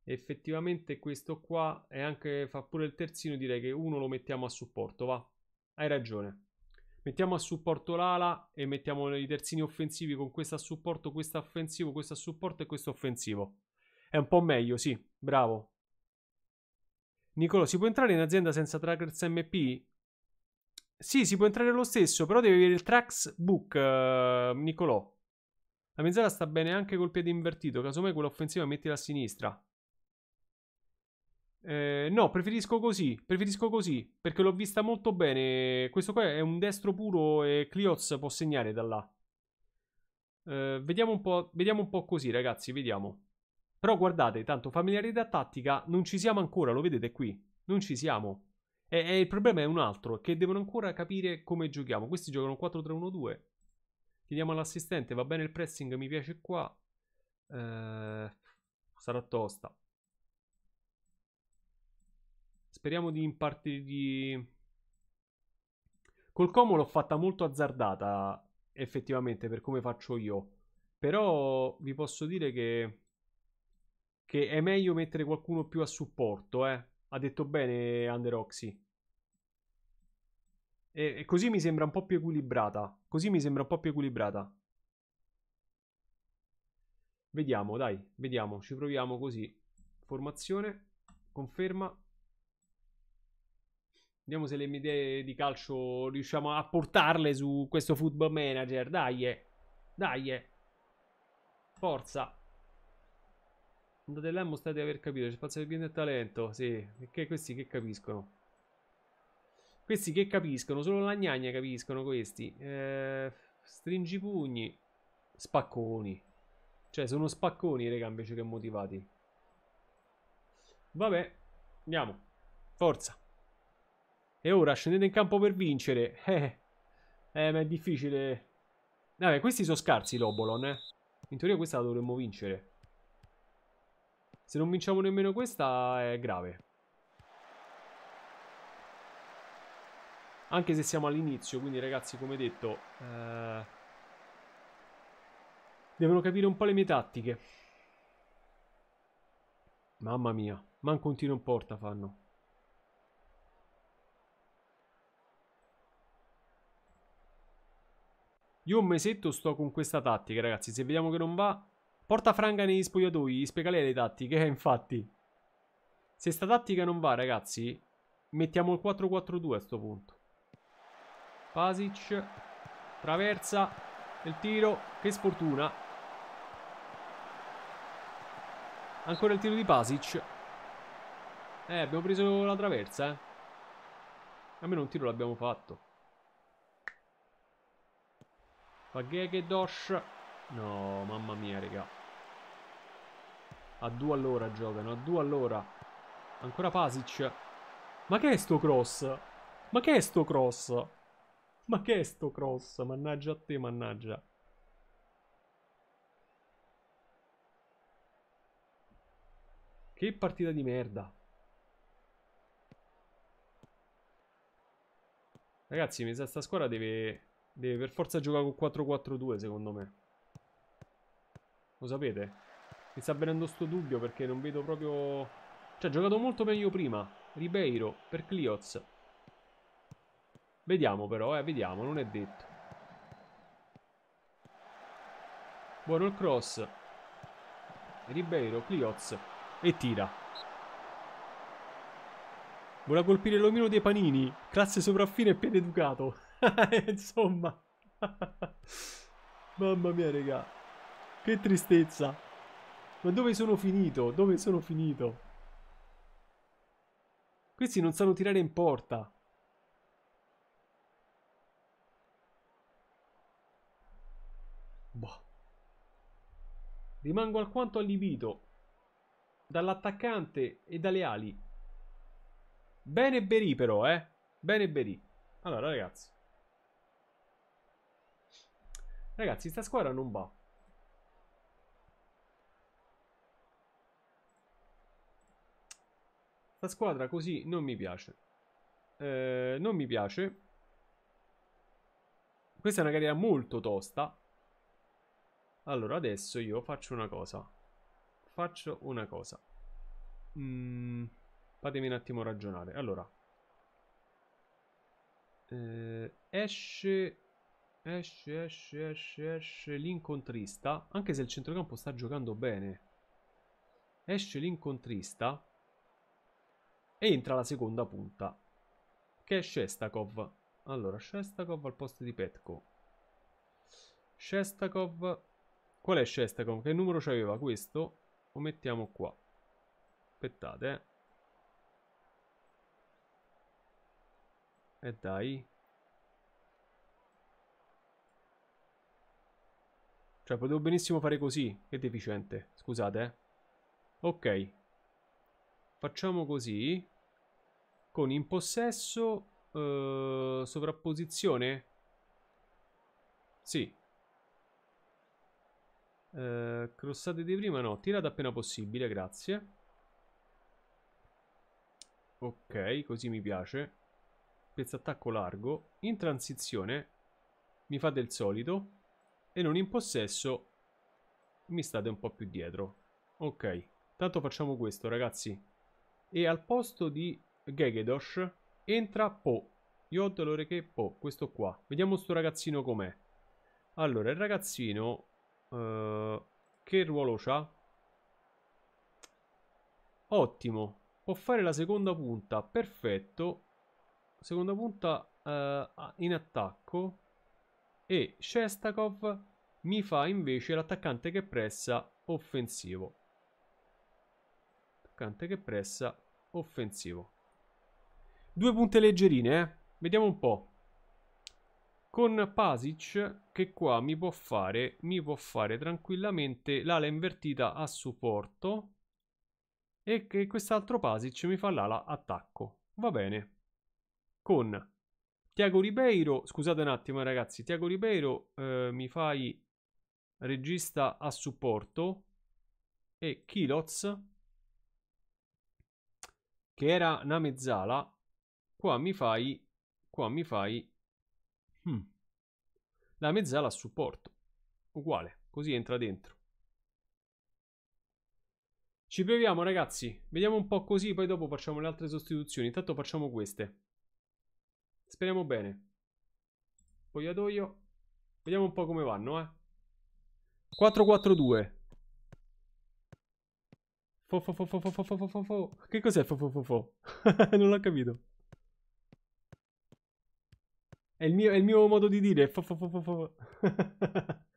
Effettivamente questo qua è anche, fa pure il terzino, direi che uno lo mettiamo a supporto, va. Hai ragione. Mettiamo a supporto l'ala e mettiamo i terzini offensivi con questo a supporto, questo offensivo, questo a supporto e questo offensivo. È un po' meglio, sì, bravo. Nicolò, si può entrare in azienda senza trackers MP? Sì, si può entrare lo stesso, però devi avere il tracks book, uh, eh, Nicolò. La mezzala sta bene anche col piede invertito, casomai quella offensiva mettila a sinistra. Eh, no, preferisco così, preferisco così, perché l'ho vista molto bene. Questo qua è un destro puro e Clioz può segnare da là. Eh, vediamo, un vediamo un po' così, ragazzi, vediamo. Però guardate, tanto familiarità tattica non ci siamo ancora, lo vedete qui. Non ci siamo. E, e il problema è un altro, che devono ancora capire come giochiamo. Questi giocano 4-3-1-2. Chiediamo all'assistente, va bene il pressing, mi piace qua. Eh, sarà tosta. Speriamo di impartire... Di... Col Como l'ho fatta molto azzardata, effettivamente, per come faccio io. Però vi posso dire che che è meglio mettere qualcuno più a supporto, eh. Ha detto bene Anderoxy. E, e così mi sembra un po' più equilibrata. Così mi sembra un po' più equilibrata. Vediamo, dai, vediamo, ci proviamo così. Formazione, conferma. Vediamo se le mie idee di calcio riusciamo a portarle su questo football manager. Dai, eh. dai, eh. forza. Andate là e mostrate di aver capito. C'è spazio di bene e talento. Sì, perché questi che capiscono? Questi che capiscono? Solo la gnagna capiscono questi. Eh, stringi pugni. Spacconi. Cioè, sono spacconi, raga, invece che motivati. Vabbè, andiamo. Forza. E ora scendete in campo per vincere. Eh, eh ma è difficile. Vabbè, questi sono scarsi, l'Obolon, eh. In teoria questa la dovremmo vincere. Se non vinciamo nemmeno questa è grave. Anche se siamo all'inizio, quindi ragazzi, come detto, eh... devono capire un po' le mie tattiche. Mamma mia, manco un tiro in porta fanno. Io un mesetto sto con questa tattica, ragazzi. Se vediamo che non va, Porta Franga negli spogliatoi, spiega le tattiche, eh, infatti. Se sta tattica non va, ragazzi, mettiamo il 4-4-2 a sto punto. Pasic, traversa, il tiro, che sfortuna. Ancora il tiro di Pasic. Eh, abbiamo preso la traversa, eh. Almeno un tiro l'abbiamo fatto. Fa Gegedosh. No, mamma mia, raga. A due all'ora giocano, a due all'ora. Ancora Pasic. Ma che è sto cross? Ma che è sto cross? Ma che è sto cross? Mannaggia a te, mannaggia. Che partita di merda. Ragazzi, mi sa sta squadra deve, deve per forza giocare con 4-4-2, secondo me. Lo sapete? Mi sta venendo sto dubbio perché non vedo proprio... Cioè, ha giocato molto meglio prima. Ribeiro per Clioz. Vediamo però, eh, vediamo, non è detto. Buono il cross. Ribeiro, Clioz. E tira. Vuole colpire l'omino dei panini. Classe sopraffine e piede educato. Insomma. Mamma mia, regà. Che tristezza. Ma dove sono finito? Dove sono finito? Questi non sanno tirare in porta. Boh. Rimango alquanto allibito dall'attaccante e dalle ali. Bene Berì però, eh. Bene Berì. Allora, ragazzi. Ragazzi, sta squadra non va. La squadra così non mi piace. Eh, non mi piace. Questa è una carriera molto tosta. Allora, adesso io faccio una cosa. Faccio una cosa. Mm, fatemi un attimo ragionare. Allora. Eh, esce... Esce, esce, esce, esce l'incontrista. Anche se il centrocampo sta giocando bene. Esce l'incontrista. E entra la seconda punta, che è Shestakov. Allora, Shestakov al posto di Petko. Shestakov. Qual è Shestakov? Che numero c'aveva questo? Lo mettiamo qua. Aspettate, eh. E eh dai. Cioè, potevo benissimo fare così. Che deficiente. Scusate, eh. Ok. Facciamo così con in possesso uh, sovrapposizione? Sì. Uh, crossate di prima? No, tirate appena possibile, grazie. Ok, così mi piace. Pezzo attacco largo. In transizione mi fa del solito. E non in possesso mi state un po' più dietro. Ok, tanto facciamo questo, ragazzi. E al posto di Gegedosh. Entra Po. Yod Loreke Po. Questo qua. Vediamo sto ragazzino com'è. Allora, il ragazzino... Uh, che ruolo ha? Ottimo. Può fare la seconda punta. Perfetto. Seconda punta uh, in attacco. E Shestakov mi fa invece l'attaccante che pressa offensivo. Attaccante che pressa offensivo. Due punte leggerine, eh. Vediamo un po'. Con Pasic, che qua mi può fare, mi può fare tranquillamente l'ala invertita a supporto. E che quest'altro Pasic mi fa l'ala attacco. Va bene. Con Tiago Ribeiro, scusate un attimo ragazzi, Tiago Ribeiro eh, mi fai regista a supporto e Kiloz che era una mezzala Qua mi fai... Qua mi fai... Hmm. La mezzala a supporto. Uguale. Così entra dentro. Ci proviamo ragazzi. Vediamo un po' così, poi dopo facciamo le altre sostituzioni. Intanto facciamo queste. Speriamo bene. Pogliatoio. Vediamo un po' come vanno, eh. 4 Fo, fo, fo, fo, fo, fo, fo, fo, fo. Che cos'è fo, fo, fo, fo? non l'ho capito. È il mio, è il mio modo di dire. Fo, fo, fo,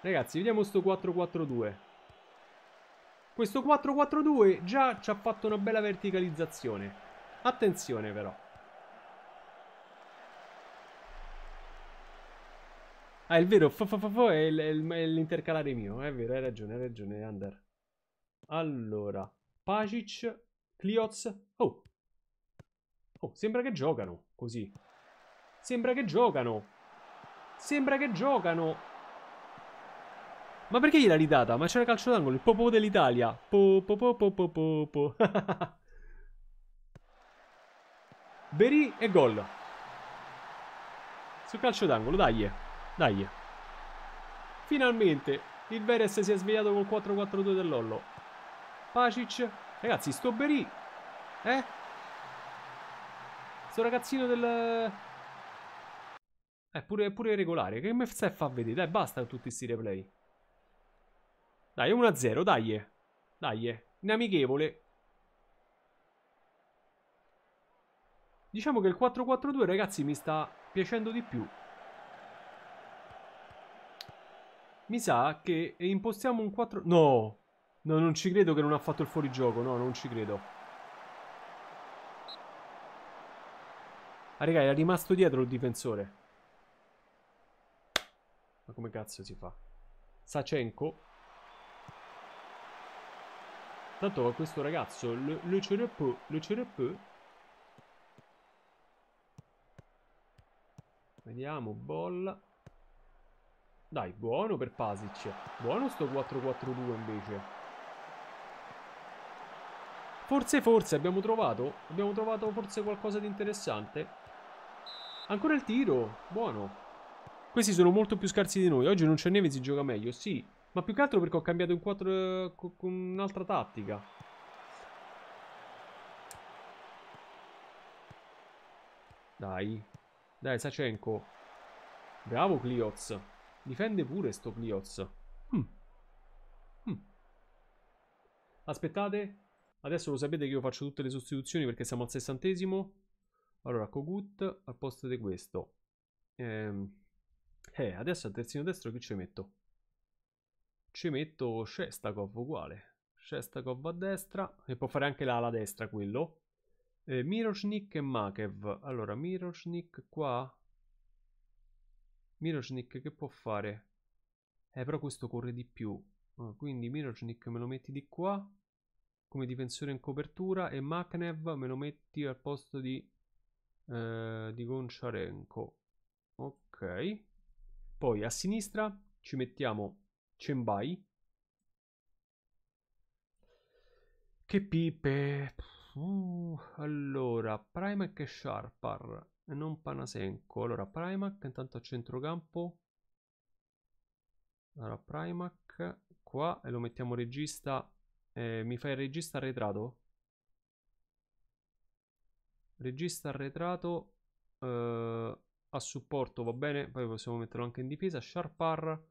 Ragazzi, vediamo sto 4-4-2. Questo 4-4-2 già ci ha fatto una bella verticalizzazione. Attenzione però. Ah, è il vero, fo, è, l'intercalare mio, eh, è vero, hai ragione, hai ragione, Under. Allora, Pacic, Klioz, oh. Oh, sembra che giocano. Così. Sembra che giocano. Sembra che giocano. Ma perché gliela ridata? Ma c'era calcio d'angolo, il popo dell'Italia. Po po po po po po po. Berì e gol. Sul calcio d'angolo, dai. Dai. Finalmente il Veres si è svegliato col 4-4-2 del Lollo. Pacic. Ragazzi, sto Berì. Eh? Sto ragazzino del... È eh, pure, è pure regolare. Che mi stai fa vedere? Dai, basta con tutti questi replay. Dai, 1-0, dai. Dai, inamichevole. Diciamo che il 4-4-2, ragazzi, mi sta piacendo di più. Mi sa che impostiamo un 4... No! No, non ci credo che non ha fatto il fuorigioco. No, non ci credo. Ah, raga, era rimasto dietro il difensore. Ma come cazzo si fa? Sacenko. Tanto con questo ragazzo, le, le cerepù, le cerepù. Vediamo, bolla. Dai, buono per Pasic. Buono sto 4-4-2 invece. Forse, forse abbiamo trovato. Abbiamo trovato forse qualcosa di interessante. Ancora il tiro. Buono. Questi sono molto più scarsi di noi. Oggi non c'è neve, si gioca meglio, sì. Ma più che altro perché ho cambiato in quattro con un'altra tattica. Dai. Dai, Sacenko Bravo Clioz. Difende pure sto Clioz. Hm. Hm. Aspettate. Adesso lo sapete che io faccio tutte le sostituzioni perché siamo al sessantesimo. Allora, Kogut al posto di questo. Ehm, eh, adesso al terzino destro che ci metto? Ci metto Shestakov uguale. Shestakov a destra, e può fare anche l'ala destra quello. Eh, Mirosnik e Makev. Allora, Mirosnik qua. Mirosnik che può fare? Eh, però questo corre di più. Ah, quindi Mirosnik me lo metti di qua come difensore in copertura e Maknev me lo metti al posto di eh, di Goncharenko. Ok. Poi a sinistra ci mettiamo Cembai. Che pipe. Uh, allora, Primac e Sharpar. Non Panasenko. Allora, Primac intanto a centrocampo. Allora, Primac qua e lo mettiamo regista. Eh, mi fai il regista arretrato? Regista arretrato eh, a supporto va bene, poi possiamo metterlo anche in difesa. Sharpar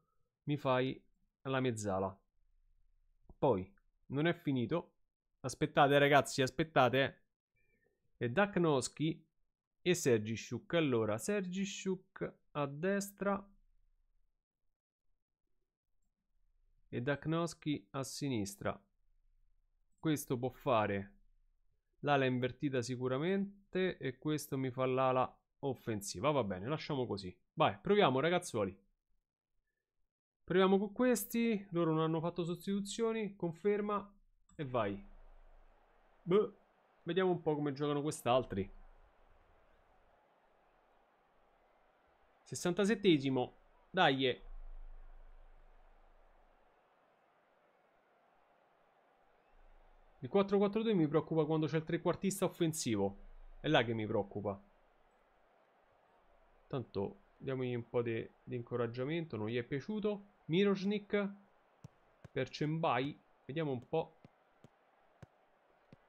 mi fai la mezzala. Poi non è finito. Aspettate ragazzi, aspettate. E eh. Daknowski e Sergi Shuk Allora, Sergi Shuk a destra e Daknowski a sinistra. Questo può fare l'ala invertita sicuramente e questo mi fa l'ala offensiva. Va bene, lasciamo così. Vai, proviamo ragazzuoli. Proviamo con questi, loro non hanno fatto sostituzioni, conferma e vai. Beh, vediamo un po' come giocano quest'altri. 67esimo, dai, eh. Il 4-4-2 mi preoccupa quando c'è il trequartista offensivo. È là che mi preoccupa. Tanto diamogli un po' di incoraggiamento. Non gli è piaciuto. Mirosnik per Cembai. Vediamo un po'.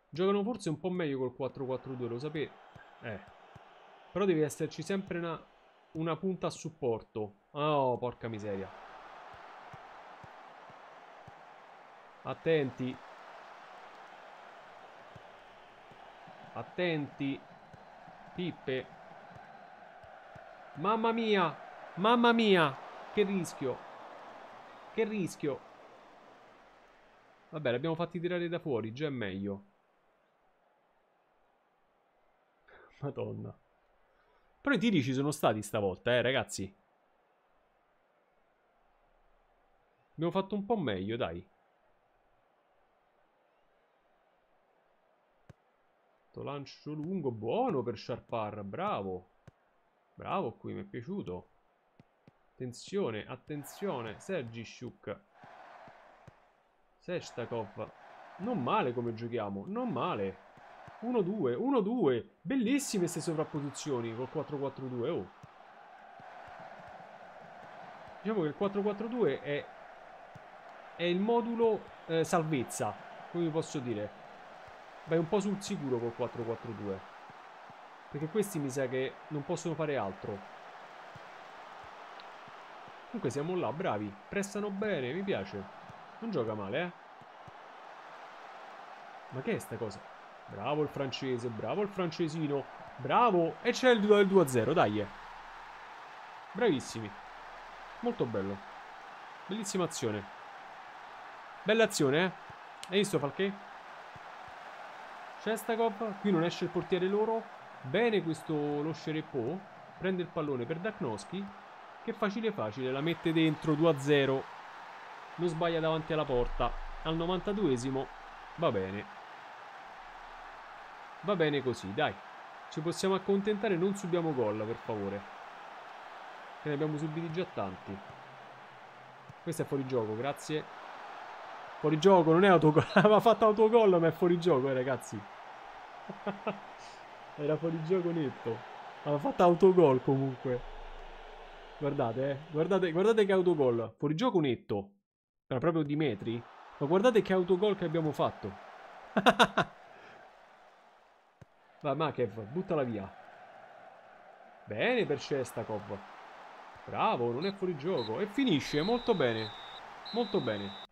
Giocano forse un po' meglio col 4-4-2, lo sapete. Eh. Però deve esserci sempre una, una punta a supporto. Oh, porca miseria. Attenti. Attenti. Pippe. Mamma mia. Mamma mia. Che rischio. Che rischio. Vabbè, l'abbiamo fatti tirare da fuori. Già è meglio. Madonna. Però i tiri ci sono stati stavolta, eh, ragazzi. Abbiamo fatto un po' meglio, dai. fatto. Certo, lancio lungo, buono per Sharpar, bravo. Bravo qui, mi è piaciuto. Attenzione, attenzione, Sergi Shuk. Sestakov. Non male come giochiamo, non male. 1-2, 1-2. Bellissime queste sovrapposizioni col 4-4-2. Oh. Diciamo che il 4-4-2 è, è il modulo eh, salvezza, come posso dire vai un po' sul sicuro col 4-4-2. Perché questi mi sa che non possono fare altro. Comunque siamo là, bravi. Prestano bene, mi piace. Non gioca male, eh. Ma che è sta cosa? Bravo il francese, bravo il francesino. Bravo! E c'è il 2-0, dai. Eh. Bravissimi. Molto bello. Bellissima azione. Bella azione, eh. Hai visto Falché? Cestakov, qui non esce il portiere loro. Bene questo lo Scerepo. Prende il pallone per Daknowski. Che facile facile, la mette dentro 2-0. Non sbaglia davanti alla porta. Al 92esimo va bene. Va bene così, dai. Ci possiamo accontentare, non subiamo gol per favore. Che ne abbiamo subiti già tanti. Questo è fuori gioco, grazie. Fuori gioco, non è autogol. Aveva fatto autogol, ma è fuori gioco, eh, ragazzi. Era fuori gioco netto. Aveva fatto autogol comunque. Guardate, eh. Guardate, guardate che autogol. Fuori gioco netto. Era proprio di metri. Ma guardate che autogol che abbiamo fatto. Vai, Makev, buttala via. Bene per Cestakov. Bravo, non è fuori gioco. E finisce molto bene. Molto bene.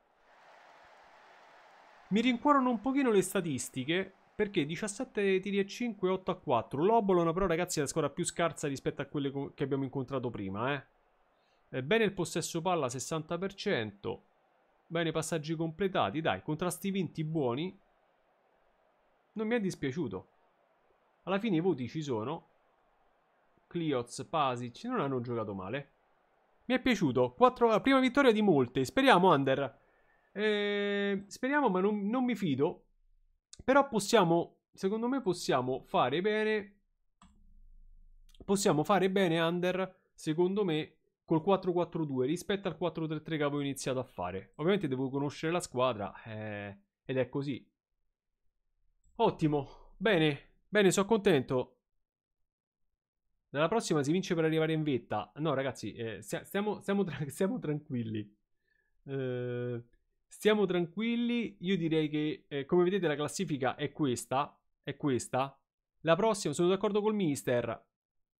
Mi rincuorano un pochino le statistiche perché 17 tiri a 5, 8 a 4. L'Obolon però ragazzi è la squadra più scarsa rispetto a quelle che abbiamo incontrato prima. Eh? Bene il possesso palla 60%, bene i passaggi completati, dai, contrasti vinti buoni. Non mi è dispiaciuto. Alla fine i voti ci sono. Clioz, Pasic non hanno giocato male. Mi è piaciuto, 4, prima vittoria di molte. Speriamo, Under. Eh, speriamo, ma non, non mi fido. Però possiamo, secondo me possiamo fare bene. Possiamo fare bene under, secondo me, col 4-4-2 rispetto al 4-3-3 che avevo iniziato a fare. Ovviamente devo conoscere la squadra eh, ed è così. Ottimo, bene, bene, sono contento. Nella prossima si vince per arrivare in vetta. No ragazzi, eh, stiamo, stiamo, tra stiamo tranquilli. Eh, stiamo tranquilli. Io direi che, eh, come vedete, la classifica è questa. È questa. La prossima, sono d'accordo col mister.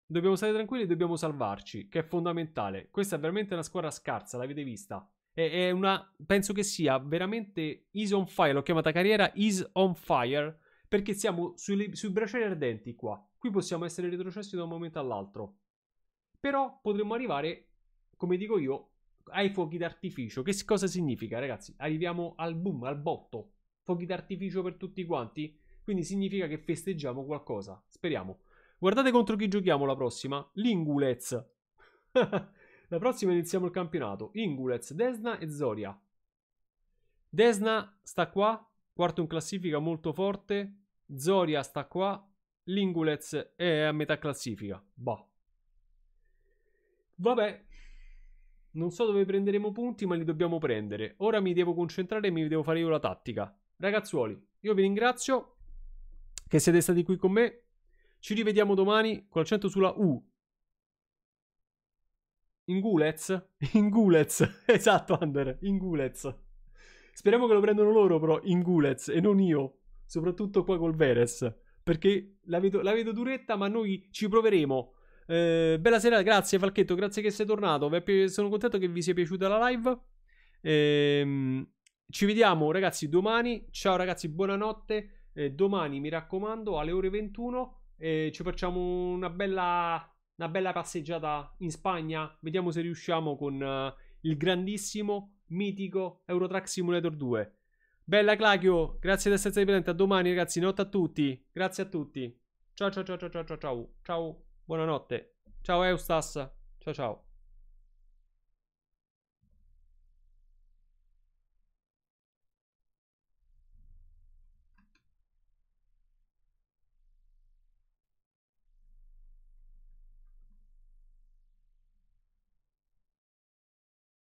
Dobbiamo stare tranquilli e dobbiamo salvarci, che è fondamentale. Questa è veramente una squadra scarsa, l'avete vista. È, è, una, penso che sia veramente is on fire. L'ho chiamata carriera is on fire. Perché siamo sui, sui bracciali ardenti qua. Qui possiamo essere retrocessi da un momento all'altro. Però potremmo arrivare, come dico io, ai fuochi d'artificio. Che cosa significa, ragazzi? Arriviamo al boom, al botto. Fuochi d'artificio per tutti quanti. Quindi significa che festeggiamo qualcosa. Speriamo. Guardate contro chi giochiamo la prossima. L'Ingulez. la prossima iniziamo il campionato. Ingulez, Desna e Zoria. Desna sta qua, quarto in classifica, molto forte. Zoria sta qua. L'Ingulez è a metà classifica. Boh. Vabbè, non so dove prenderemo punti, ma li dobbiamo prendere. Ora mi devo concentrare e mi devo fare io la tattica. Ragazzuoli, io vi ringrazio che siete stati qui con me. Ci rivediamo domani con l'accento sulla U. In Gulez? In Gulez. Esatto, Under. In Gulez. Speriamo che lo prendano loro, però, in Gulez e non io. Soprattutto qua col Veres. Perché la vedo, la vedo duretta, ma noi ci proveremo eh, bella sera, grazie Falchetto, grazie che sei tornato. Sono contento che vi sia piaciuta la live. Eh, ci vediamo ragazzi domani. Ciao ragazzi, buonanotte. Eh, domani mi raccomando alle ore 21 ci facciamo una bella, una bella, passeggiata in Spagna. Vediamo se riusciamo con uh, il grandissimo, mitico Eurotrack Simulator 2. Bella Claudio, grazie di essere stato presente. A domani ragazzi, notte a tutti. Grazie a tutti. ciao ciao ciao ciao ciao ciao. Ciao. Buonanotte. Ciao Eustas. Ciao ciao.